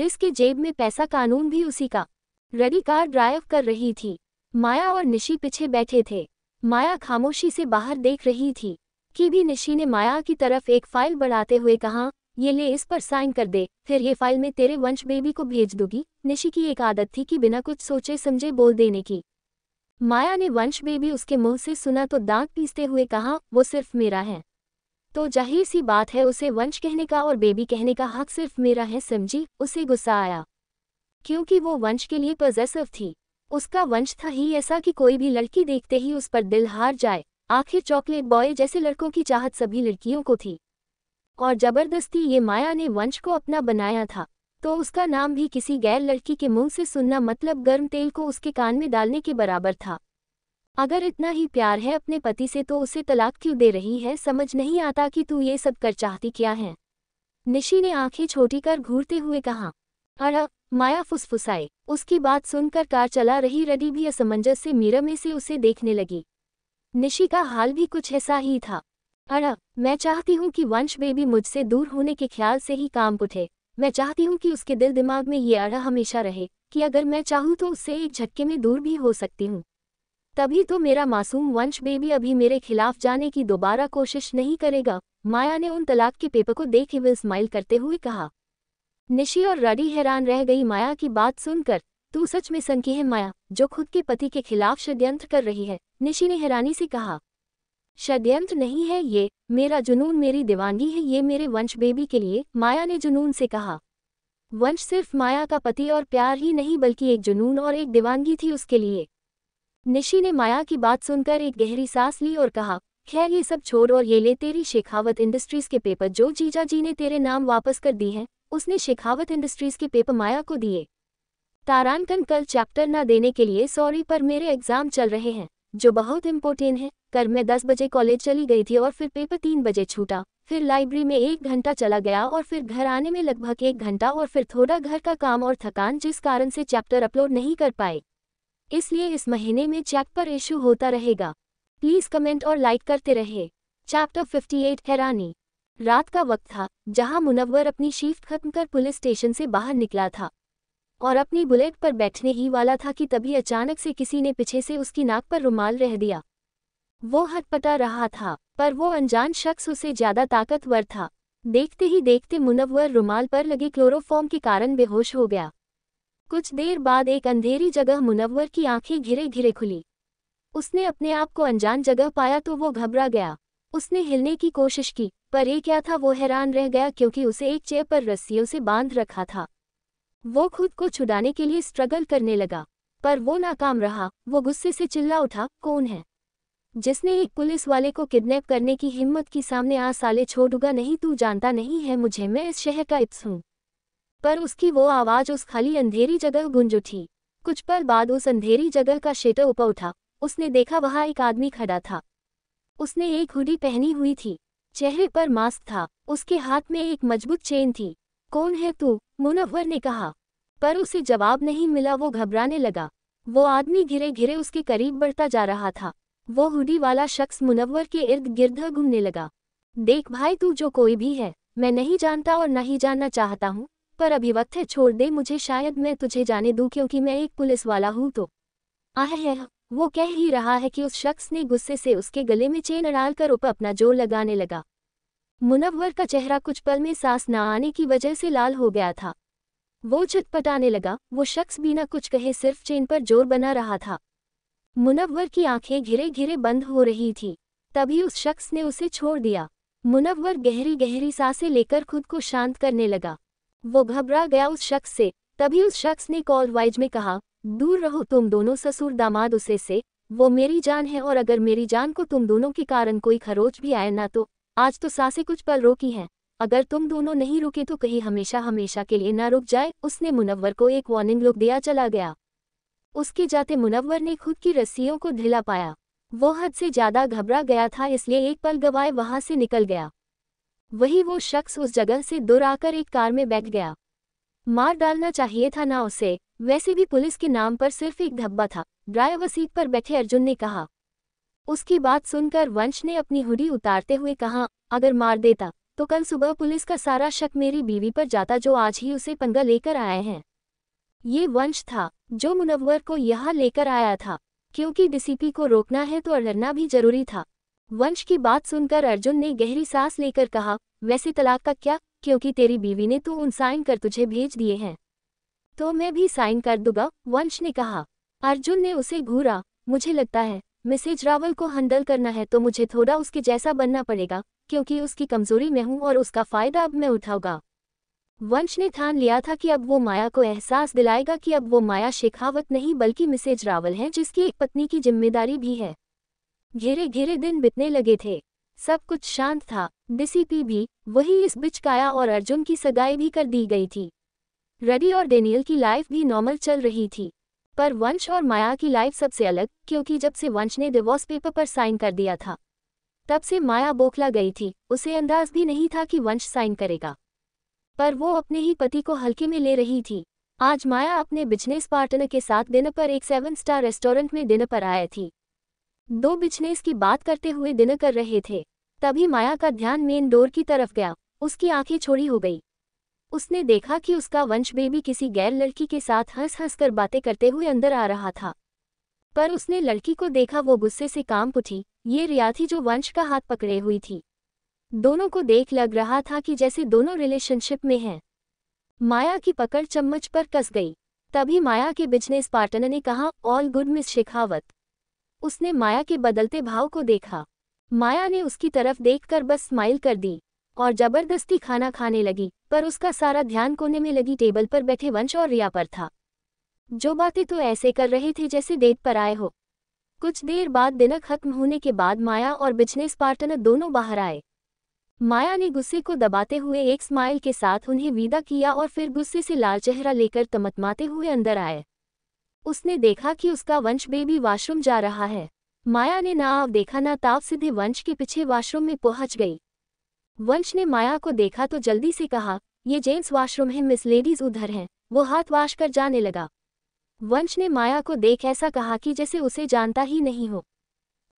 जिसके जेब में पैसा कानून भी उसी का रवि कार ड्राइव कर रही थी माया और निशी पीछे बैठे थे माया खामोशी से बाहर देख रही थी कि भी निशी ने माया की तरफ एक फाइल बढ़ाते हुए कहा ये ले इस पर साइन कर दे फिर ये फाइल मैं तेरे वंश बेबी को भेज दूंगी निशी की एक आदत थी कि बिना कुछ सोचे समझे बोल देने की माया ने वंश बेबी उसके मुंह से सुना तो दांत पीसते हुए कहा वो सिर्फ मेरा है तो जाहिर सी बात है उसे वंश कहने का और बेबी कहने का हक सिर्फ मेरा है समझी उसे गुस्सा आया क्योंकि वो वंश के लिए पजेसिव थी उसका वंश था ही ऐसा कि कोई भी लड़की देखते ही उस पर दिल हार जाए आखिर चॉकलेट बॉय जैसे लड़कों की चाहत सभी लड़कियों को थी और जबरदस्ती ये माया ने वंश को अपना बनाया था तो उसका नाम भी किसी गैर लड़की के मुंह से सुनना मतलब गर्म तेल को उसके कान में डालने के बराबर था अगर इतना ही प्यार है अपने पति से तो उसे तलाक क्यों दे रही है समझ नहीं आता कि तू ये सब कर चाहती क्या है निशी ने आंखें छोटी कर घूरते हुए कहा अड़ा माया फुसफुसाई उसकी बात सुनकर कार चला रही रडी भी असमंजस से मीरा में से उसे देखने लगी निशी का हाल भी कुछ ऐसा ही था अड़ा मैं चाहती हूँ कि वंश बेबी मुझसे दूर होने के ख्याल से ही काम उठे मैं चाहती हूँ कि उसके दिल दिमाग में ये अड़ा हमेशा रहे कि अगर मैं चाहूँ तो उससे एक झटके में दूर भी हो सकती हूँ तभी तो मेरा मासूम वंश बेबी अभी मेरे खिलाफ जाने की दोबारा कोशिश नहीं करेगा माया ने उन तलाक के पेपर को देख ही स्माइल करते हुए कहा निशी और रडी हैरान रह गई माया की बात सुनकर तू सच में संकी है माया जो खुद के पति के खिलाफ षड्यंत्र कर रही है निशी ने हैरानी से कहा षड्यंत्र नहीं है ये मेरा जुनून मेरी दीवानगी है ये मेरे वंश बेबी के लिए माया ने जुनून से कहा वंश सिर्फ माया का पति और प्यार ही नहीं बल्कि एक जुनून और एक दीवानगी थी उसके लिए निशी ने माया की बात सुनकर एक गहरी सांस ली और कहा खैर ये सब छोड़ और ये ले तेरी शेखावत इंडस्ट्रीज के पेपर जो जीजा जी ने तेरे नाम वापस कर दी हैं उसने शेखावत इंडस्ट्रीज के पेपर माया को दिए तारांकन कल चैप्टर ना देने के लिए सॉरी पर मेरे एग्जाम चल रहे हैं जो बहुत इम्पोर्टेंट है कल मैं दस बजे कॉलेज चली गई थी और फिर पेपर तीन बजे छूटा फिर लाइब्रेरी में एक घंटा चला गया और फिर घर आने में लगभग एक घंटा और फिर थोड़ा घर का काम और थकान जिस कारण से चैप्टर अपलोड नहीं कर पाए इसलिए इस महीने में पर इश्यू होता रहेगा प्लीज़ कमेंट और लाइक करते रहे चैप्टर 58 हैरानी रात का वक्त था जहां मुनव्वर अपनी शिफ्ट खत्म कर पुलिस स्टेशन से बाहर निकला था और अपनी बुलेट पर बैठने ही वाला था कि तभी अचानक से किसी ने पीछे से उसकी नाक पर रुमाल रह दिया वो हटपटा रहा था पर वो अनजान शख्स उसे ज्यादा ताकतवर था देखते ही देखते मुनव्वर रुमाल पर लगे क्लोरोफॉर्म के कारण बेहोश हो गया कुछ देर बाद एक अंधेरी जगह मुनव्वर की आंखें घिरे घिरे खुली उसने अपने आप को अनजान जगह पाया तो वो घबरा गया उसने हिलने की कोशिश की पर ये क्या था वो हैरान रह गया क्योंकि उसे एक चेयर पर रस्सियों से बांध रखा था वो खुद को छुड़ाने के लिए स्ट्रगल करने लगा पर वो नाकाम रहा वो गुस्से से चिल्ला उठा कौन है जिसने एक पुलिस वाले को किडनैप करने की हिम्मत की सामने आ साले छोड़ूगा नहीं तू जानता नहीं है मुझे मैं इस शहर का इप्स हूँ पर उसकी वो आवाज़ उस खाली अंधेरी जगह गुंज उठी कुछ पल बाद उस अंधेरी जगह का शेटर ऊपर उठा उसने देखा वहाँ एक आदमी खड़ा था उसने एक हुडी पहनी हुई थी चेहरे पर मास्क था उसके हाथ में एक मजबूत चेन थी कौन है तू मुनव्वर ने कहा पर उसे जवाब नहीं मिला वो घबराने लगा वो आदमी घिरे घिरे उसके करीब बढ़ता जा रहा था वो हुडी वाला शख्स मुनव्वर के इर्द गिर्द घूमने लगा देख भाई तू जो कोई भी है मैं नहीं जानता और नहीं जानना चाहता हूँ पर अभिवक्त छोड़ दे मुझे शायद मैं तुझे जाने दूँ क्योंकि मैं एक पुलिस वाला हूँ तो आह वो कह ही रहा है कि उस शख्स ने गुस्से से उसके गले में चेन अड़ाल कर उप अपना जोर लगाने लगा मुनव्वर का चेहरा कुछ पल में सांस न आने की वजह से लाल हो गया था वो छटपटाने लगा वो शख्स बिना कुछ कहे सिर्फ चेन पर जोर बना रहा था मुनव्वर की आंखें घिरे घिरे बंद हो रही थी तभी उस शख्स ने उसे छोड़ दिया मुनव्वर गहरी गहरी सांसें लेकर खुद को शांत करने लगा वो घबरा गया उस शख्स से तभी उस शख्स ने कॉल वाइज में कहा दूर रहो तुम दोनों ससुर दामाद उसे से वो मेरी जान है और अगर मेरी जान को तुम दोनों के कारण कोई खरोच भी आए ना तो आज तो सासे कुछ पल रोकी हैं अगर तुम दोनों नहीं रुके तो कहीं हमेशा हमेशा के लिए ना रुक जाए उसने मुनव्वर को एक वार्निंग लुक दिया चला गया उसके जाते मुनव्वर ने खुद की रस्सियों को ढिला पाया वो हद से ज़्यादा घबरा गया था इसलिए एक पल गवाए वहां से निकल गया वही वो शख्स उस जगह से दूर आकर एक कार में बैठ गया मार डालना चाहिए था ना उसे वैसे भी पुलिस के नाम पर सिर्फ एक धब्बा था ड्राइवर सीट पर बैठे अर्जुन ने कहा उसकी बात सुनकर वंश ने अपनी हुडी उतारते हुए कहा अगर मार देता तो कल सुबह पुलिस का सारा शक मेरी बीवी पर जाता जो आज ही उसे पंगा लेकर आए हैं ये वंश था जो मुनव्वर को यहाँ लेकर आया था क्योंकि डीसीपी को रोकना है तो अड़ना भी जरूरी था वंश की बात सुनकर अर्जुन ने गहरी सांस लेकर कहा वैसे तलाक का क्या क्योंकि तेरी बीवी ने तो उन साइन कर तुझे भेज दिए हैं तो मैं भी साइन कर दूंगा वंश ने कहा अर्जुन ने उसे घूरा मुझे लगता है मिसेज रावल को हैंडल करना है तो मुझे थोड़ा उसके जैसा बनना पड़ेगा क्योंकि उसकी कमजोरी में हूं और उसका फायदा अब मैं उठाऊंगा वंश ने ठान लिया था कि अब वो माया को एहसास दिलाएगा कि अब वो माया शेखावत नहीं बल्कि मिसेज रावल है जिसकी एक पत्नी की जिम्मेदारी भी है घेरे घेरे दिन बितने लगे थे सब कुछ शांत था डीसीपी भी वही इस बिच काया और अर्जुन की सगाई भी कर दी गई थी रेडी और डेनियल की लाइफ भी नॉर्मल चल रही थी पर वंश और माया की लाइफ सबसे अलग क्योंकि जब से वंश ने डिवोर्स पेपर पर साइन कर दिया था तब से माया बोखला गई थी उसे अंदाज भी नहीं था कि वंश साइन करेगा पर वो अपने ही पति को हल्के में ले रही थी आज माया अपने बिजनेस पार्टनर के साथ डिनर पर एक सेवन स्टार रेस्टोरेंट में डिनर पर आए थी दो बिजनेस की बात करते हुए डिनर कर रहे थे तभी माया का ध्यान मेन डोर की तरफ गया उसकी आंखें छोड़ी हो गई उसने देखा कि उसका वंश बेबी किसी गैर लड़की के साथ हंस हंस कर बातें करते हुए अंदर आ रहा था पर उसने लड़की को देखा वो गुस्से से काम उठी ये रिया थी जो वंश का हाथ पकड़े हुई थी दोनों को देख लग रहा था कि जैसे दोनों रिलेशनशिप में हैं माया की पकड़ चम्मच पर कस गई तभी माया के बिजनेस पार्टनर ने कहा ऑल गुड मिस शेखावत उसने माया के बदलते भाव को देखा माया ने उसकी तरफ देखकर बस स्माइल कर दी और जबरदस्ती खाना खाने लगी पर उसका सारा ध्यान कोने में लगी टेबल पर बैठे वंश और रिया पर था जो बातें तो ऐसे कर रहे थे जैसे डेट पर आए हो कुछ देर बाद दिनक खत्म होने के बाद माया और बिजनेस पार्टनर दोनों बाहर आए माया ने गुस्से को दबाते हुए एक स्माइल के साथ उन्हें विदा किया और फिर गुस्से से लाल चेहरा लेकर तमतमाते हुए अंदर आए उसने देखा कि उसका वंश बेबी वॉशरूम जा रहा है माया ने ना आव देखा ना ताव सीधे वंश के पीछे वॉशरूम में पहुंच गई वंश ने माया को देखा तो जल्दी से कहा ये जेंट्स वॉशरूम है मिस लेडीज उधर हैं वो हाथ वाश कर जाने लगा वंश ने माया को देख ऐसा कहा कि जैसे उसे जानता ही नहीं हो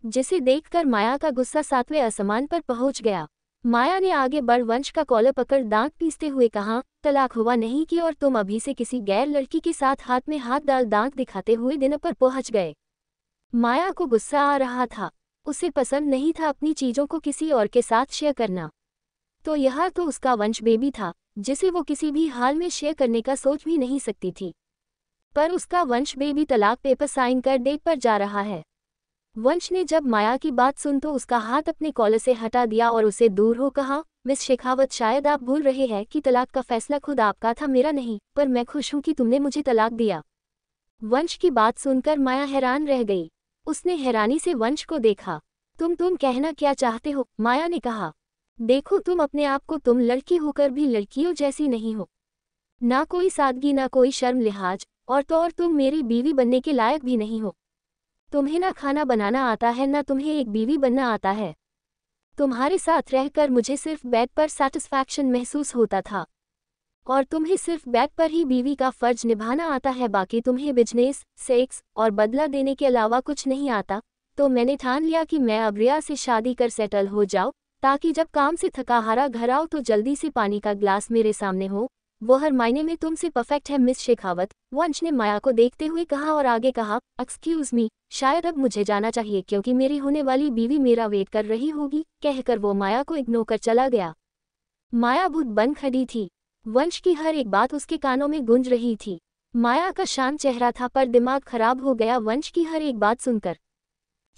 जिसे देखकर माया का गुस्सा सातवें असमान पर पहुंच गया माया ने आगे बढ़ वंश का कॉलर पकड़ दांत पीसते हुए कहा तलाक हुआ नहीं कि और तुम अभी से किसी गैर लड़की के साथ हाथ में हाथ डाल दांत दिखाते हुए दिन पर पहुंच गए माया को गुस्सा आ रहा था उसे पसंद नहीं था अपनी चीजों को किसी और के साथ शेयर करना तो यह तो उसका वंश बेबी था जिसे वो किसी भी हाल में शेयर करने का सोच भी नहीं सकती थी पर उसका वंश बेबी तलाक पेपर साइन कर डेट पर जा रहा है वंश ने जब माया की बात सुन तो उसका हाथ अपने कॉलर से हटा दिया और उसे दूर हो कहा मिस शेखावत शायद आप भूल रहे हैं कि तलाक का फैसला खुद आपका था मेरा नहीं पर मैं खुश हूं कि तुमने मुझे तलाक दिया वंश की बात सुनकर माया हैरान रह गई उसने हैरानी से वंश को देखा तुम तुम कहना क्या चाहते हो माया ने कहा देखो तुम अपने आप को तुम लड़की होकर भी लड़कियों जैसी नहीं हो ना कोई सादगी ना कोई शर्म लिहाज और तो और तुम मेरी बीवी बनने के लायक भी नहीं हो तुम्हें ना खाना बनाना आता है ना तुम्हें एक बीवी बनना आता है तुम्हारे साथ रहकर मुझे सिर्फ बेड पर सेटिस्फैक्शन महसूस होता था और तुम्हें सिर्फ बेड पर ही बीवी का फर्ज निभाना आता है बाकी तुम्हें बिजनेस सेक्स और बदला देने के अलावा कुछ नहीं आता तो मैंने ठान लिया कि मैं अब रिया से शादी कर सेटल हो जाऊँ ताकि जब काम से थका हारा घर आओ तो जल्दी से पानी का ग्लास मेरे सामने हो वो हर मायने में तुमसे परफेक्ट है मिस शेखावत वंश ने माया को देखते हुए कहा और आगे कहा एक्सक्यूज मी शायद अब मुझे जाना चाहिए क्योंकि मेरी होने वाली बीवी मेरा वेट कर रही होगी कहकर वो माया को इग्नोर कर चला गया माया भूत बन खड़ी थी वंश की हर एक बात उसके कानों में गूंज रही थी माया का शांत चेहरा था पर दिमाग खराब हो गया वंश की हर एक बात सुनकर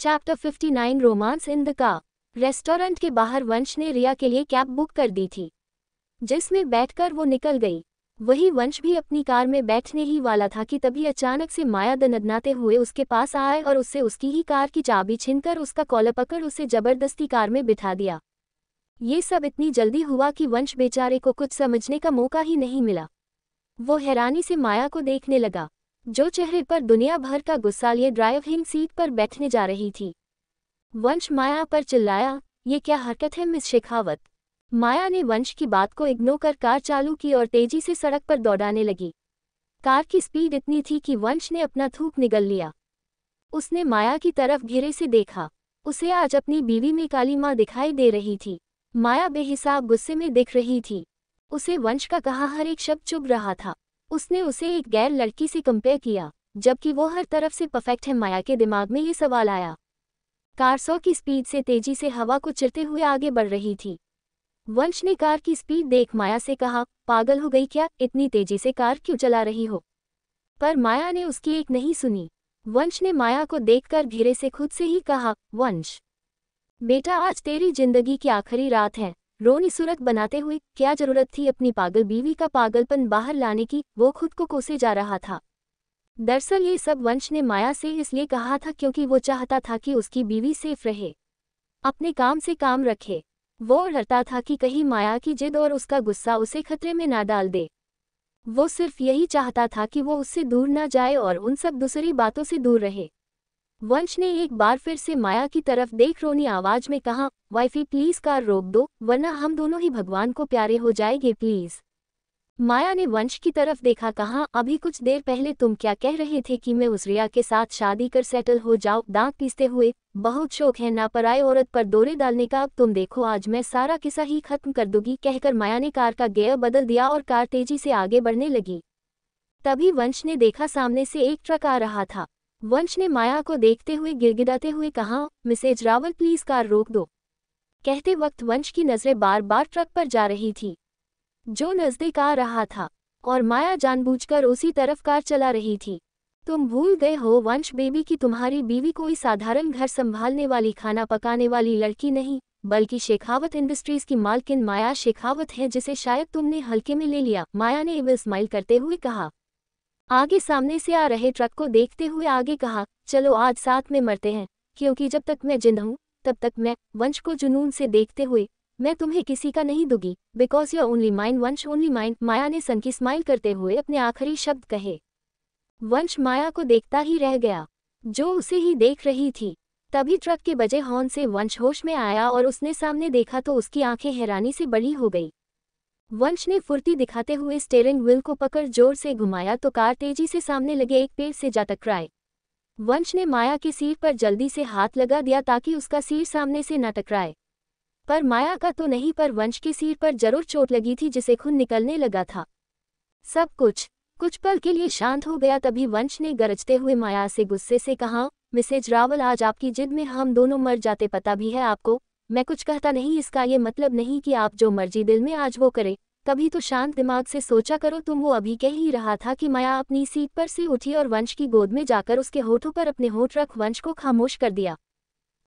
chapter fifty romance in the का रेस्टोरेंट के बाहर वंश ने रिया के लिए कैब बुक कर दी थी जिसमें बैठकर वो निकल गई वही वंश भी अपनी कार में बैठने ही वाला था कि तभी अचानक से माया दनदनाते हुए उसके पास आए और उससे उसकी ही कार की चाबी छीनकर उसका कॉलर पकड़ उसे जबरदस्ती कार में बिठा दिया ये सब इतनी जल्दी हुआ कि वंश बेचारे को कुछ समझने का मौका ही नहीं मिला वो हैरानी से माया को देखने लगा जो चेहरे पर दुनिया भर का गुस्सा लिए ड्राइविंग सीट पर बैठने जा रही थी वंश माया पर चिल्लाया ये क्या हरकत है मिस शेखावत माया ने वंश की बात को इग्नोर कर कार चालू की और तेजी से सड़क पर दौड़ाने लगी कार की स्पीड इतनी थी कि वंश ने अपना थूक निगल लिया उसने माया की तरफ घिरे से देखा उसे आज अपनी बीवी में काली माँ दिखाई दे रही थी माया बेहिसाब गुस्से में दिख रही थी उसे वंश का कहा हर एक शब्द चुभ रहा था उसने उसे एक गैर लड़की से कंपेयर किया जबकि वो हर तरफ से परफेक्ट है माया के दिमाग में ये सवाल आया कार सौ की स्पीड से तेजी से हवा को चिरते हुए आगे बढ़ रही थी वंश ने कार की स्पीड देख माया से कहा पागल हो गई क्या इतनी तेजी से कार क्यों चला रही हो पर माया ने उसकी एक नहीं सुनी वंश ने माया को देखकर धीरे से खुद से ही कहा वंश बेटा आज तेरी जिंदगी की आखिरी रात है रोनी सूरत बनाते हुए क्या जरूरत थी अपनी पागल बीवी का पागलपन बाहर लाने की वो खुद को कोसे जा रहा था दरअसल ये सब वंश ने माया से इसलिए कहा था क्योंकि वो चाहता था कि उसकी बीवी सेफ रहे अपने काम से काम रखे वो डरता था कि कहीं माया की जिद और उसका गुस्सा उसे खतरे में ना डाल दे वो सिर्फ यही चाहता था कि वो उससे दूर ना जाए और उन सब दूसरी बातों से दूर रहे वंश ने एक बार फिर से माया की तरफ देख रोनी आवाज में कहा वाइफी प्लीज कार रोक दो वरना हम दोनों ही भगवान को प्यारे हो जाएंगे प्लीज माया ने वंश की तरफ देखा कहा अभी कुछ देर पहले तुम क्या कह रहे थे कि मैं उस रिया के साथ शादी कर सेटल हो जाओ दांत पीसते हुए बहुत शौक है ना पराए औरत पर दोरे डालने का अब तुम देखो आज मैं सारा किस्सा ही खत्म कर दूंगी कहकर माया ने कार का गेयर बदल दिया और कार तेजी से आगे बढ़ने लगी तभी वंश ने देखा सामने से एक ट्रक आ रहा था वंश ने माया को देखते हुए गिड़गिड़ाते हुए कहा मिसेज रावल प्लीज कार रोक दो कहते वक्त वंश की नज़रें बार बार ट्रक पर जा रही थी जो नजदीक आ रहा था और माया जानबूझकर उसी तरफ कार चला रही थी तुम भूल गए हो वंश बेबी की तुम्हारी बीवी कोई साधारण घर संभालने वाली खाना पकाने वाली लड़की नहीं बल्कि शेखावत इंडस्ट्रीज की मालकिन माया शेखावत है जिसे शायद तुमने हल्के में ले लिया माया ने इवल स्माइल करते हुए कहा आगे सामने से आ रहे ट्रक को देखते हुए आगे कहा चलो आज साथ में मरते हैं क्योंकि जब तक मैं जिंदा हूँ तब तक मैं वंश को जुनून से देखते हुए मैं तुम्हें किसी का नहीं दूंगी because your only mind Vansh only mind Maya ने सन की स्माइल करते हुए अपने आखिरी शब्द कहे वंश माया को देखता ही रह गया जो उसे ही देख रही थी तभी ट्रक के बजे हॉर्न से वंश होश में आया और उसने सामने देखा तो उसकी आंखें हैरानी से बड़ी हो गई वंश ने फुर्ती दिखाते हुए स्टेयरिंग व्हील को पकड़ जोर से घुमाया तो कार तेजी से सामने लगे एक पेड़ से जा टकराए वंश ने माया के सिर पर जल्दी से हाथ लगा दिया ताकि उसका सिर सामने से न टकराए पर माया का तो नहीं पर वंश की सिर पर जरूर चोट लगी थी जिसे खून निकलने लगा था सब कुछ कुछ पल के लिए शांत हो गया तभी वंश ने गरजते हुए माया से गुस्से से कहा मिसेज रावल आज आपकी जिद में हम दोनों मर जाते पता भी है आपको मैं कुछ कहता नहीं इसका ये मतलब नहीं कि आप जो मर्जी दिल में आज वो करें कभी तो शांत दिमाग से सोचा करो तुम वो अभी कह ही रहा था कि माया अपनी सीट पर से उठी और वंश की गोद में जाकर उसके होठों पर अपने होठ रख वंश को खामोश कर दिया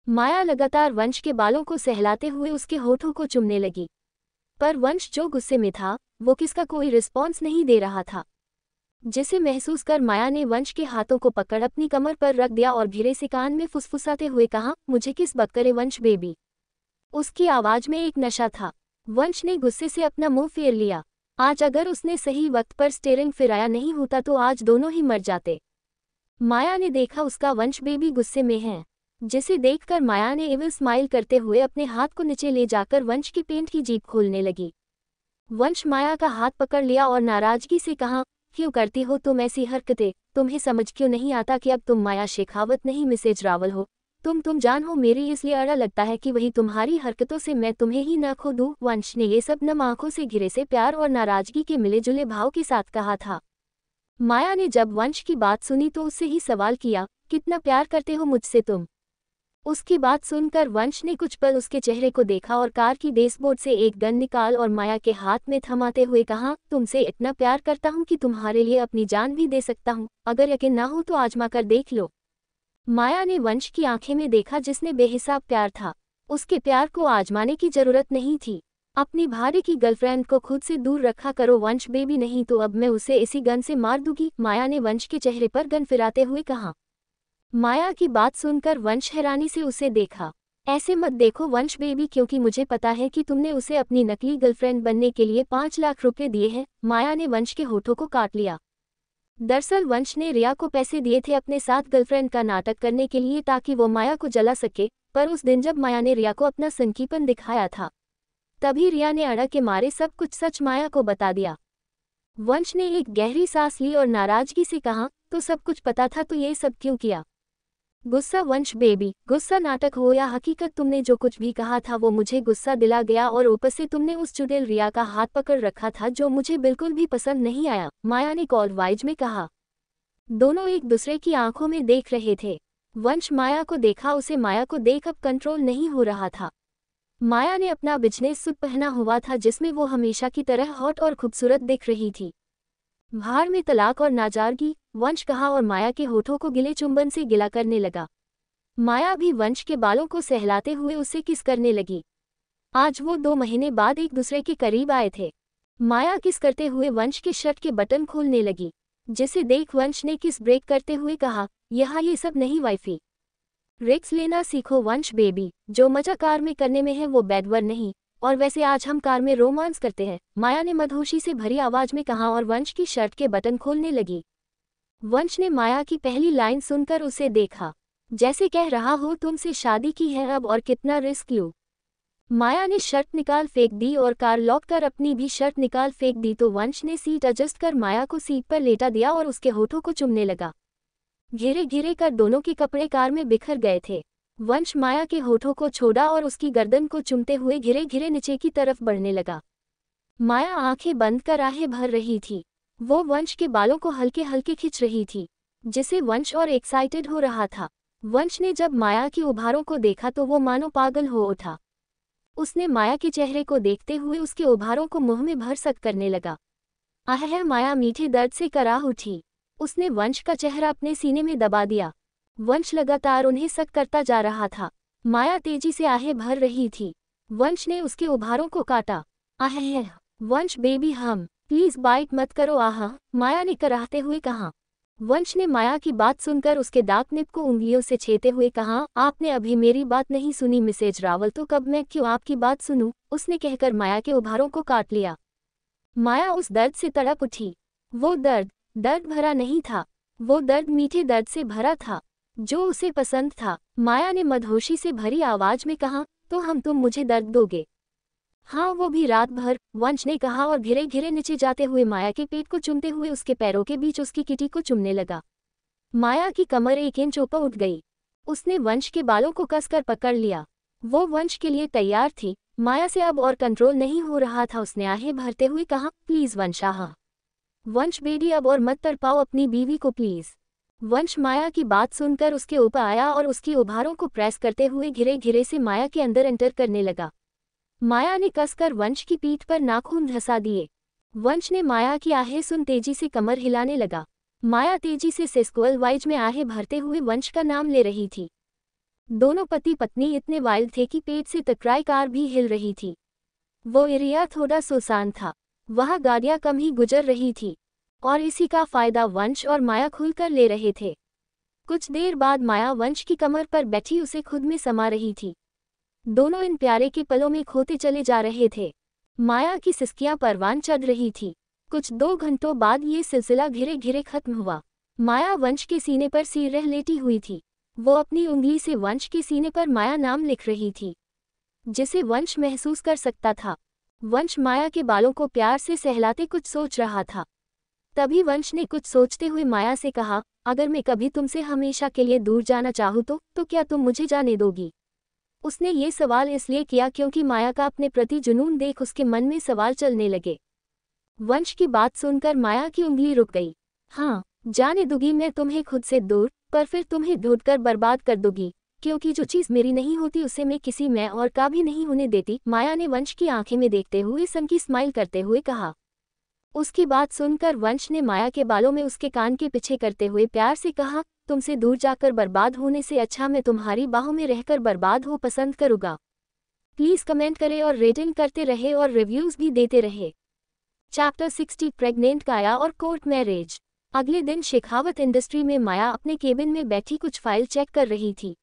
माया लगातार वंश के बालों को सहलाते हुए उसके होठों को चुमने लगी पर वंश जो गुस्से में था वो किसका कोई रिस्पॉन्स नहीं दे रहा था जिसे महसूस कर माया ने वंश के हाथों को पकड़ अपनी कमर पर रख दिया और भिरे से कान में फुसफुसाते हुए कहा मुझे किस बक्करे वंश बेबी उसकी आवाज में एक नशा था वंश ने गुस्से से अपना मुंह फेर लिया आज अगर उसने सही वक्त पर स्टेरिंग फिराया नहीं होता तो आज दोनों ही मर जाते माया ने देखा उसका वंश बेबी गुस्से में है जिसे देखकर माया ने एवल स्माइल करते हुए अपने हाथ को नीचे ले जाकर वंश की पेंट की जीप खोलने लगी वंश माया का हाथ पकड़ लिया और नाराजगी से कहा क्यों करती हो तुम ऐसी हरकतें तुम्हें समझ क्यों नहीं आता कि अब तुम माया शेखावत नहीं मिसेज रावल हो तुम तुम जान हो मेरी इसलिए अड़ा लगता है कि वही तुम्हारी हरकतों से मैं तुम्हें ही न खो दूँ वंश ने ये सब नम आंखों से घिरे से प्यार और नाराजगी के मिले जुले भाव के साथ कहा था माया ने जब वंश की बात सुनी तो उससे ही सवाल किया कितना प्यार करते हो मुझसे तुम उसकी बात सुनकर वंश ने कुछ पल उसके चेहरे को देखा और कार की बेसबोर्ड से एक गन निकाल और माया के हाथ में थमाते हुए कहा तुमसे इतना प्यार करता हूँ कि तुम्हारे लिए अपनी जान भी दे सकता हूँ अगर यकीन ना हो तो आजमा कर देख लो माया ने वंश की आंखें में देखा जिसने बेहिसाब प्यार था उसके प्यार को आजमाने की जरूरत नहीं थी अपनी भारे की गर्लफ्रेंड को खुद से दूर रखा करो वंश बेबी नहीं तो अब मैं उसे इसी गन से मार दूंगी माया ने वंश के चेहरे पर गन फिराते हुए कहा माया की बात सुनकर वंश हैरानी से उसे देखा ऐसे मत देखो वंश बेबी क्योंकि मुझे पता है कि तुमने उसे अपनी नकली गर्लफ्रेंड बनने के लिए पांच लाख रुपए दिए हैं माया ने वंश के होठों को काट लिया दरअसल वंश ने रिया को पैसे दिए थे अपने साथ गर्लफ्रेंड का नाटक करने के लिए ताकि वो माया को जला सके पर उस दिन जब माया ने रिया को अपना संकीपन दिखाया था तभी रिया ने अड़ा के मारे सब कुछ सच माया को बता दिया वंश ने एक गहरी सांस ली और नाराजगी से कहा तो सब कुछ पता था तो ये सब क्यों किया गुस्सा वंश बेबी गुस्सा नाटक हो या हकीकत तुमने जो कुछ भी कहा था वो मुझे गुस्सा दिला गया और ऊपर से तुमने उस चुड़ैल रिया का हाथ पकड़ रखा था जो मुझे बिल्कुल भी पसंद नहीं आया माया ने कॉल वाइज में कहा दोनों एक दूसरे की आंखों में देख रहे थे वंश माया को देखा उसे माया को देख अब कंट्रोल नहीं हो रहा था माया ने अपना बिजनेस सुट पहना हुआ था जिसमें वो हमेशा की तरह हॉट और खूबसूरत दिख रही थी भार में तलाक और नाजारगी वंश कहा और माया के होठों को गिले चुंबन से गिला करने लगा माया भी वंश के बालों को सहलाते हुए उसे किस करने लगी आज वो दो महीने बाद एक दूसरे के करीब आए थे माया किस करते हुए वंश के शर्ट के बटन खोलने लगी जिसे देख वंश ने किस ब्रेक करते हुए कहा यह ये सब नहीं वाइफी रिक्स लेना सीखो वंश बेबी जो मजा कार में करने में है वो बैदवर नहीं और वैसे आज हम कार में रोमांस करते हैं माया ने मधोशी से भरी आवाज में कहा और वंश की शर्ट के बटन खोलने लगी वंश ने माया की पहली लाइन सुनकर उसे देखा जैसे कह रहा हो तुमसे शादी की है अब और कितना रिस्क लू माया ने शर्ट निकाल फेंक दी और कार लॉक कर अपनी भी शर्ट निकाल फेंक दी तो वंश ने सीट एडजस्ट कर माया को सीट पर लेटा दिया और उसके होठों को चुमने लगा घिरे घिरे कर दोनों के कपड़े कार में बिखर गए थे वंश माया के होठों को छोड़ा और उसकी गर्दन को चुमते हुए घिरे घिरे नीचे की तरफ बढ़ने लगा माया आंखें बंद कर आहें भर रही थी वो वंश के बालों को हल्के हल्के खींच रही थी जिसे वंश और एक्साइटेड हो रहा था वंश ने जब माया की उभारों को देखा तो वो मानो पागल हो उठा उसने माया के चेहरे को देखते हुए उसके उभारों को मुंह में भर सक करने लगा आह माया मीठे दर्द से कराह उठी उसने वंश का चेहरा अपने सीने में दबा दिया वंश लगातार उन्हें सक करता जा रहा था माया तेजी से आहें भर रही थी वंश ने उसके उभारों को काटा आह वंश बेबी हम प्लीज बाइट मत करो आह माया ने कराहते हुए कहा वंश ने माया की बात सुनकर उसके निप को उंगलियों से छेते हुए कहा आपने अभी मेरी बात नहीं सुनी मिसेज रावल तो कब मैं क्यों आपकी बात सुनूं उसने कहकर माया के उभारों को काट लिया माया उस दर्द से तड़प उठी वो दर्द दर्द भरा नहीं था वो दर्द मीठे दर्द से भरा था जो उसे पसंद था माया ने मधोशी से भरी आवाज में कहा तो हम तुम मुझे दर्द दोगे हाँ वो भी रात भर वंश ने कहा और घिरे घिरे नीचे जाते हुए माया के पेट को चुमते हुए उसके पैरों के बीच उसकी किटी को चुमने लगा माया की कमर एक इंच ऊपर उठ गई उसने वंश के बालों को कसकर पकड़ लिया वो वंश के लिए तैयार थी माया से अब और कंट्रोल नहीं हो रहा था उसने आहें भरते हुए कहा प्लीज वंशाहा वंश बेडी अब और मत पाओ अपनी बीवी को प्लीज वंश माया की बात सुनकर उसके ऊपर आया और उसकी उभारों को प्रेस करते हुए घिरे घिरे से माया के अंदर एंटर करने लगा माया ने कसकर वंश की पीठ पर नाखून धसा दिए वंश ने माया की आहें सुन तेजी से कमर हिलाने लगा माया तेजी से सेस्कुअल वाइज में आहें भरते हुए वंश का नाम ले रही थी दोनों पति पत्नी इतने वाइल्ड थे कि पेट से टकराई कार भी हिल रही थी वो एरिया थोड़ा सुसान था वहाँ गाड़ियाँ कम ही गुजर रही थी और इसी का फायदा वंश और माया खुलकर ले रहे थे कुछ देर बाद माया वंश की कमर पर बैठी उसे खुद में समा रही थी दोनों इन प्यारे के पलों में खोते चले जा रहे थे माया की सिस्कियां परवान चढ़ रही थी कुछ दो घंटों बाद ये सिलसिला घिरे घिरे खत्म हुआ माया वंश के सीने पर सिर रह लेटी हुई थी वो अपनी उंगली से वंश के सीने पर माया नाम लिख रही थी जिसे वंश महसूस कर सकता था वंश माया के बालों को प्यार से सहलाते कुछ सोच रहा था तभी वंश ने कुछ सोचते हुए माया से कहा अगर मैं कभी तुमसे हमेशा के लिए दूर जाना चाहूँ तो, तो क्या तुम मुझे जाने दोगी उसने ये सवाल इसलिए किया क्योंकि माया का अपने प्रति जुनून देख उसके मन में सवाल चलने लगे वंश की बात सुनकर माया की उंगली रुक गई हाँ जाने दूंगी मैं तुम्हें खुद से दूर पर फिर तुम्हें ढूंढकर बर्बाद कर दूंगी क्योंकि जो चीज़ मेरी नहीं होती उसे मैं किसी मैं और का भी नहीं होने देती माया ने वंश की आंखें में देखते हुए सनकी स्माइल करते हुए कहा उसकी बात सुनकर वंश ने माया के बालों में उसके कान के पीछे करते हुए प्यार से कहा तुमसे दूर जाकर बर्बाद होने से अच्छा मैं तुम्हारी बाहों में रहकर बर्बाद हो पसंद करूँगा प्लीज़ कमेंट करें और रेटिंग करते रहे और रिव्यूज़ भी देते रहे चैप्टर 60 प्रेग्नेंट काया और कोर्ट मैरिज अगले दिन शेखावत इंडस्ट्री में माया अपने केबिन में बैठी कुछ फाइल चेक कर रही थी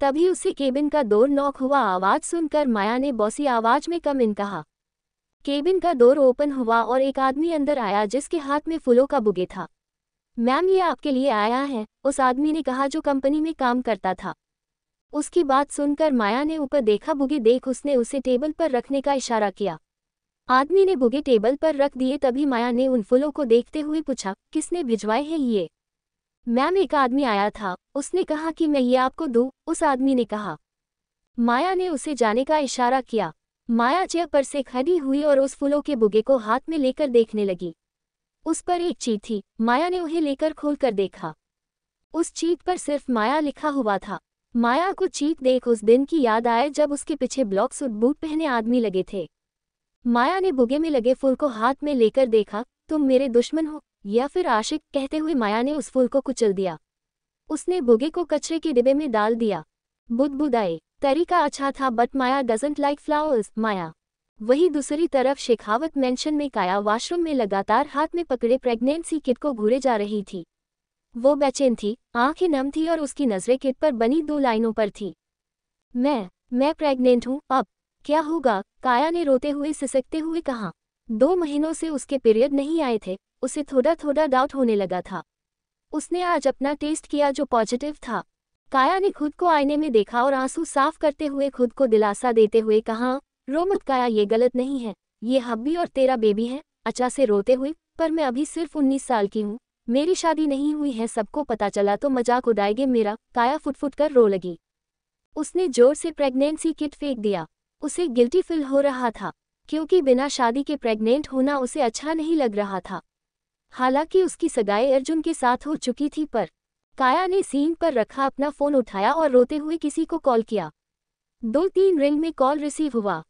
तभी उसे केबिन का दौर नॉक हुआ आवाज़ सुनकर माया ने बौसी आवाज़ में कम इन कहा केबिन का डोर ओपन हुआ और एक आदमी अंदर आया जिसके हाथ में फूलों का बुगे था मैम ये आपके लिए आया है उस आदमी ने कहा जो कंपनी में काम करता था उसकी बात सुनकर माया ने ऊपर देखा बुगे देख उसने उसे टेबल पर रखने का इशारा किया आदमी ने बुगे टेबल पर रख दिए तभी माया ने उन फूलों को देखते हुए पूछा किसने भिजवाए हैं ये मैम एक आदमी आया था उसने कहा कि मैं ये आपको दूँ उस आदमी ने कहा माया ने उसे जाने का इशारा किया माया चेयर पर से खड़ी हुई और उस फूलों के बुगे को हाथ में लेकर देखने लगी उस पर एक चीट थी माया ने उन्हें लेकर खोल कर देखा उस चीट पर सिर्फ माया लिखा हुआ था माया को चीट देख उस दिन की याद आए जब उसके पीछे ब्लॉक सूट बूट पहने आदमी लगे थे माया ने बुगे में लगे फूल को हाथ में लेकर देखा तुम मेरे दुश्मन हो या फिर आशिक कहते हुए माया ने उस फूल को कुचल दिया उसने बुगे को कचरे के डिब्बे में डाल दिया बुदबुदाए तरीका अच्छा था but Maya doesn't like flowers Maya वही दूसरी तरफ शेखावत मेंशन में काया वॉशरूम में लगातार हाथ में पकड़े प्रेगनेंसी किट को घूरे जा रही थी वो बेचैन थी आंखें नम थी और उसकी नजरें किट पर बनी दो लाइनों पर थी मैं मैं प्रेग्नेंट हूँ अब क्या होगा काया ने रोते हुए सिसकते हुए कहा दो महीनों से उसके पीरियड नहीं आए थे उसे थोड़ा थोड़ा डाउट होने लगा था उसने आज अपना टेस्ट किया जो पॉजिटिव था काया ने खुद को आईने में देखा और आंसू साफ करते हुए खुद को दिलासा देते हुए कहा रो मत काया ये गलत नहीं है ये हब्बी और तेरा बेबी है अचा से रोते हुए पर मैं अभी सिर्फ उन्नीस साल की हूँ मेरी शादी नहीं हुई है सबको पता चला तो मजाक उड़ाएंगे मेरा काया फुटफुट कर रो लगी उसने जोर से प्रेग्नेंसी किट फेंक दिया उसे गिल्टी फील हो रहा था क्योंकि बिना शादी के प्रेग्नेंट होना उसे अच्छा नहीं लग रहा था हालांकि उसकी सगाई अर्जुन के साथ हो चुकी थी पर काया ने सीन पर रखा अपना फोन उठाया और रोते हुए किसी को कॉल किया दो तीन रिंग में कॉल रिसीव हुआ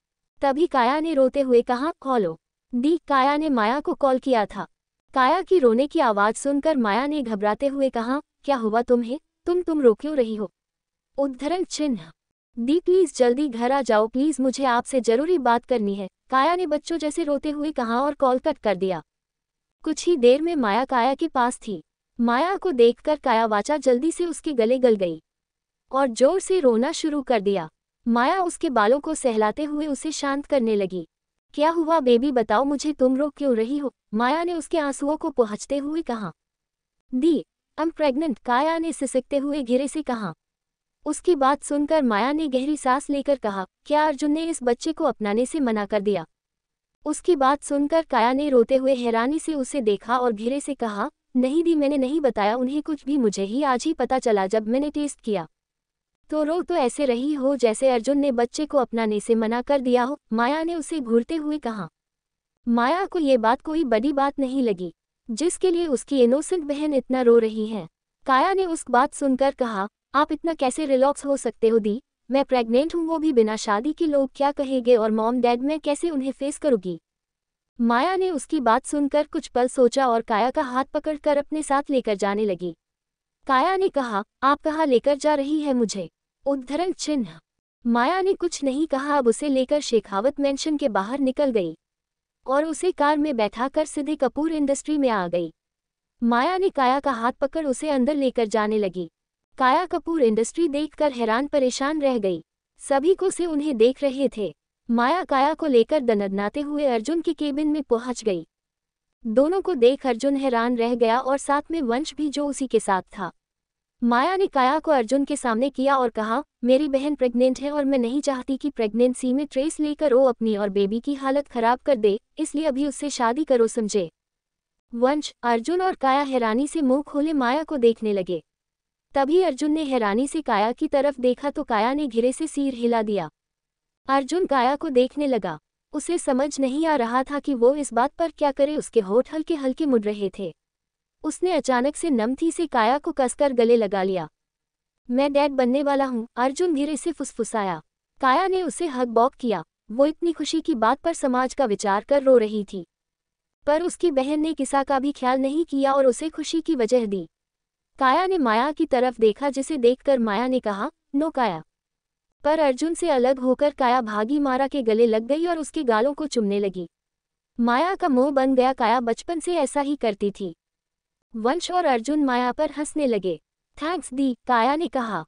तभी काया ने रोते हुए कहा कॉलो दी काया ने माया को कॉल किया था काया की रोने की आवाज़ सुनकर माया ने घबराते हुए कहा क्या हुआ तुम्हें तुम तुम रो क्यों रही हो उद्धरण चिन्ह दी प्लीज़ जल्दी घर आ जाओ प्लीज़ मुझे आपसे ज़रूरी बात करनी है काया ने बच्चों जैसे रोते हुए कहा और कॉल कट कर दिया कुछ ही देर में माया काया के पास थी माया को देखकर कायावाचा जल्दी से उसके गले गल गई और जोर से रोना शुरू कर दिया माया उसके बालों को सहलाते हुए उसे शांत करने लगी क्या हुआ बेबी बताओ मुझे तुम रो क्यों रही हो माया ने उसके आंसुओं को पहुंचते हुए कहा दी एम प्रेग्नेंट काया ने सिसकते हुए घिरे से कहा उसकी बात सुनकर माया ने गहरी सांस लेकर कहा क्या अर्जुन ने इस बच्चे को अपनाने से मना कर दिया उसकी बात सुनकर काया ने रोते हुए हैरानी से उसे देखा और घिरे से कहा नहीं भी मैंने नहीं बताया उन्हें कुछ भी मुझे ही आज ही पता चला जब मैंने टेस्ट किया तो रो तो ऐसे रही हो जैसे अर्जुन ने बच्चे को अपनाने से मना कर दिया हो माया ने उसे घूरते हुए कहा माया को ये बात कोई बड़ी बात नहीं लगी जिसके लिए उसकी इनोसेंट बहन इतना रो रही है काया ने उस बात सुनकर कहा आप इतना कैसे रिलैक्स हो सकते हो दी मैं प्रेग्नेंट हूँ वो भी बिना शादी के लोग क्या कहेंगे और मॉम डैड मैं कैसे उन्हें फेस करूँगी माया ने उसकी बात सुनकर कुछ पल सोचा और काया का हाथ पकड़कर अपने साथ लेकर जाने लगी काया ने कहा आप कहाँ लेकर जा रही है मुझे उद्धरण चिन्ह माया ने कुछ नहीं कहा अब उसे लेकर शेखावत मेंशन के बाहर निकल गई और उसे कार में बैठाकर सिद्धि कपूर इंडस्ट्री में आ गई माया ने काया का हाथ पकड़ उसे अंदर लेकर जाने लगी काया कपूर इंडस्ट्री देखकर हैरान परेशान रह गई सभी को से उन्हें देख रहे थे माया काया को लेकर दनदनाते हुए अर्जुन की केबिन में पहुंच गई दोनों को देख अर्जुन हैरान रह गया और साथ में वंश भी जो उसी के साथ था माया ने काया को अर्जुन के सामने किया और कहा मेरी बहन प्रेग्नेंट है और मैं नहीं चाहती कि प्रेग्नेंसी में ट्रेस लेकर वो अपनी और बेबी की हालत खराब कर दे इसलिए अभी उससे शादी करो समझे वंश अर्जुन और काया हैरानी से मुंह खोले माया को देखने लगे तभी अर्जुन ने हैरानी से काया की तरफ देखा तो काया ने घिरे से सिर हिला दिया अर्जुन काया को देखने लगा उसे समझ नहीं आ रहा था कि वो इस बात पर क्या करे उसके होठ हल्के हल्के मुड़ रहे थे उसने अचानक से नमथी से काया को कसकर गले लगा लिया मैं डैड बनने वाला हूँ अर्जुन धीरे से फुसफुसाया काया ने उसे हक बॉक किया वो इतनी खुशी की बात पर समाज का विचार कर रो रही थी पर उसकी बहन ने किसा का भी ख्याल नहीं किया और उसे खुशी की वजह दी काया ने माया की तरफ देखा जिसे देखकर माया ने कहा नो काया पर अर्जुन से अलग होकर काया भागी मारा के गले लग गई और उसके गालों को चुमने लगी माया का मोह बन गया काया बचपन से ऐसा ही करती थी वंश और अर्जुन माया पर हंसने लगे थैंक्स दी काया ने कहा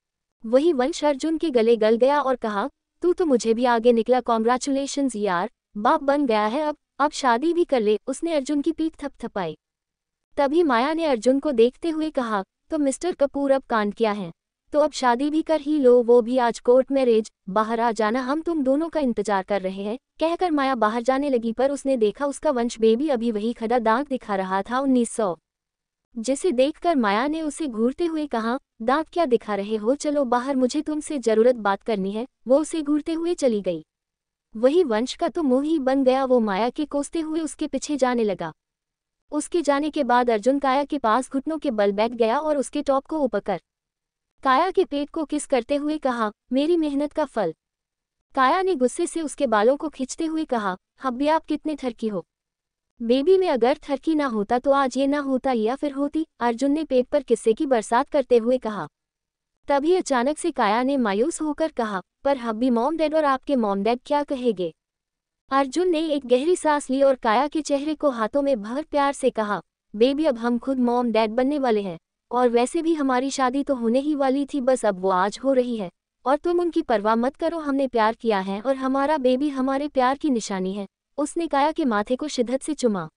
वही वंश अर्जुन के गले गल गया और कहा तू तो मुझे भी आगे निकला कॉन्ग्रेचुलेशन यार बाप बन गया है अब अब शादी भी कर ले उसने अर्जुन की पीठ थपथपाई तभी माया ने अर्जुन को देखते हुए कहा तो मिस्टर कपूर अब कांड किया है तो अब शादी भी कर ही लो वो भी आज कोर्ट रेज बाहर आ जाना हम तुम दोनों का इंतजार कर रहे हैं कहकर माया बाहर जाने लगी पर उसने देखा उसका वंश बेबी अभी वही खड़ा दांत दिखा रहा था उन्नीस सौ जिसे देखकर माया ने उसे घूरते हुए कहा दांत क्या दिखा रहे हो चलो बाहर मुझे तुमसे जरूरत बात करनी है वो उसे घूरते हुए चली गई वही वंश का तो मुंह ही बन गया वो माया के कोसते हुए उसके पीछे जाने लगा उसके जाने के बाद अर्जुन काया के पास घुटनों के बल बैठ गया और उसके टॉप को ऊपर कर काया के पेट को किस करते हुए कहा मेरी मेहनत का फल काया ने गुस्से से उसके बालों को खींचते हुए कहा हब्बी आप कितने थरकी हो बेबी में अगर थरकी ना होता तो आज ये ना होता या फिर होती अर्जुन ने पेट पर किस्से की बरसात करते हुए कहा तभी अचानक से काया ने मायूस होकर कहा पर हब्बी मॉम डैड और आपके मॉम डैड क्या कहेंगे अर्जुन ने एक गहरी सांस ली और काया के चेहरे को हाथों में भर प्यार से कहा बेबी अब हम खुद मॉम डैड बनने वाले हैं और वैसे भी हमारी शादी तो होने ही वाली थी बस अब वो आज हो रही है और तुम उनकी परवाह मत करो हमने प्यार किया है और हमारा बेबी हमारे प्यार की निशानी है उसने काया के माथे को शिद्दत से चुमा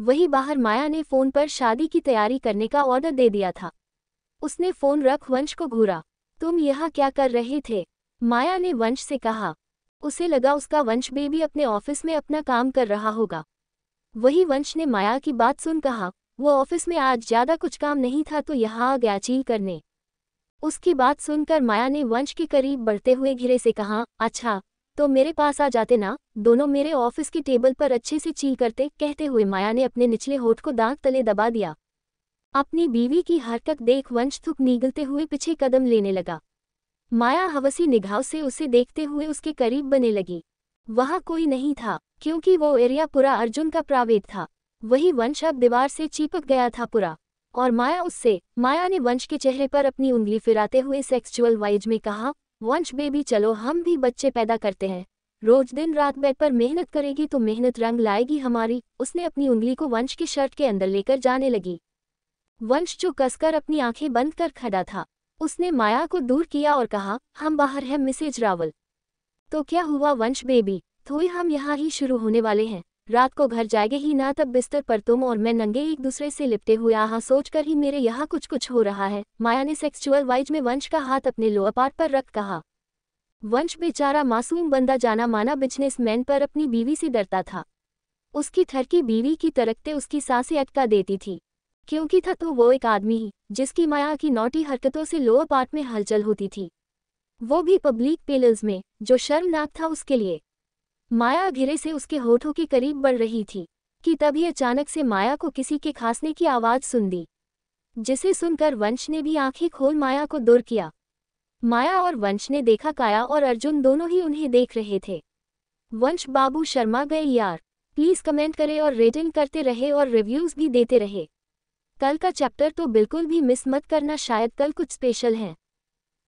वही बाहर माया ने फ़ोन पर शादी की तैयारी करने का ऑर्डर दे दिया था उसने फ़ोन रख वंश को घूरा तुम यहाँ क्या कर रहे थे माया ने वंश से कहा उसे लगा उसका वंश बेबी अपने ऑफिस में अपना काम कर रहा होगा वही वंश ने माया की बात सुन कहा वो ऑफिस में आज ज्यादा कुछ काम नहीं था तो यहाँ आ गया चील करने उसकी बात सुनकर माया ने वंश के करीब बढ़ते हुए घिरे से कहा अच्छा तो मेरे पास आ जाते ना दोनों मेरे ऑफिस की टेबल पर अच्छे से चील करते कहते हुए माया ने अपने निचले होठ को दांत तले दबा दिया अपनी बीवी की हरकत देख वंश थुक नीगलते हुए पीछे कदम लेने लगा माया हवसी निगाह से उसे देखते हुए उसके करीब बने लगी वहां कोई नहीं था क्योंकि वो एरिया पूरा अर्जुन का प्रावेद था वही वंश अब दीवार से चिपक गया था पूरा और माया उससे माया ने वंश के चेहरे पर अपनी उंगली फिराते हुए सेक्सुअल वाइज में कहा वंश बेबी चलो हम भी बच्चे पैदा करते हैं रोज दिन रात बेड पर मेहनत करेगी तो मेहनत रंग लाएगी हमारी उसने अपनी उंगली को वंश की शर्ट के अंदर लेकर जाने लगी वंश जो कसकर अपनी आंखें बंद कर खड़ा था उसने माया को दूर किया और कहा हम बाहर हैं मिसेज रावल तो क्या हुआ वंश बेबी थोड़ी हम यहाँ ही शुरू होने वाले हैं रात को घर जाएंगे ही ना तब बिस्तर पर तुम और मैं नंगे एक दूसरे से लिपटे हुए यहाँ सोचकर ही मेरे यहाँ कुछ कुछ हो रहा है माया ने सेक्सुअल वाइज में वंश का हाथ अपने लोअर पार्ट पर रख कहा वंश बेचारा मासूम बंदा जाना माना बिजनेसमैन पर अपनी बीवी से डरता था उसकी थरकी बीवी की तरकते उसकी सांसें अटका देती थी क्योंकि था तो वो एक आदमी ही जिसकी माया की नोटी हरकतों से लोअर पार्ट में हलचल होती थी वो भी पब्लिक पेलर्स में जो शर्मनाक था उसके लिए माया घेरे से उसके होठों के करीब बढ़ रही थी कि तभी अचानक से माया को किसी के खांसने की आवाज़ सुन दी जिसे सुनकर वंश ने भी आंखें खोल माया को दूर किया माया और वंश ने देखा काया और अर्जुन दोनों ही उन्हें देख रहे थे वंश बाबू शर्मा गए यार प्लीज़ कमेंट करे और रेटिंग करते रहे और रिव्यूज़ भी देते रहे कल का चैप्टर तो बिल्कुल भी मिस मत करना शायद कल कुछ स्पेशल है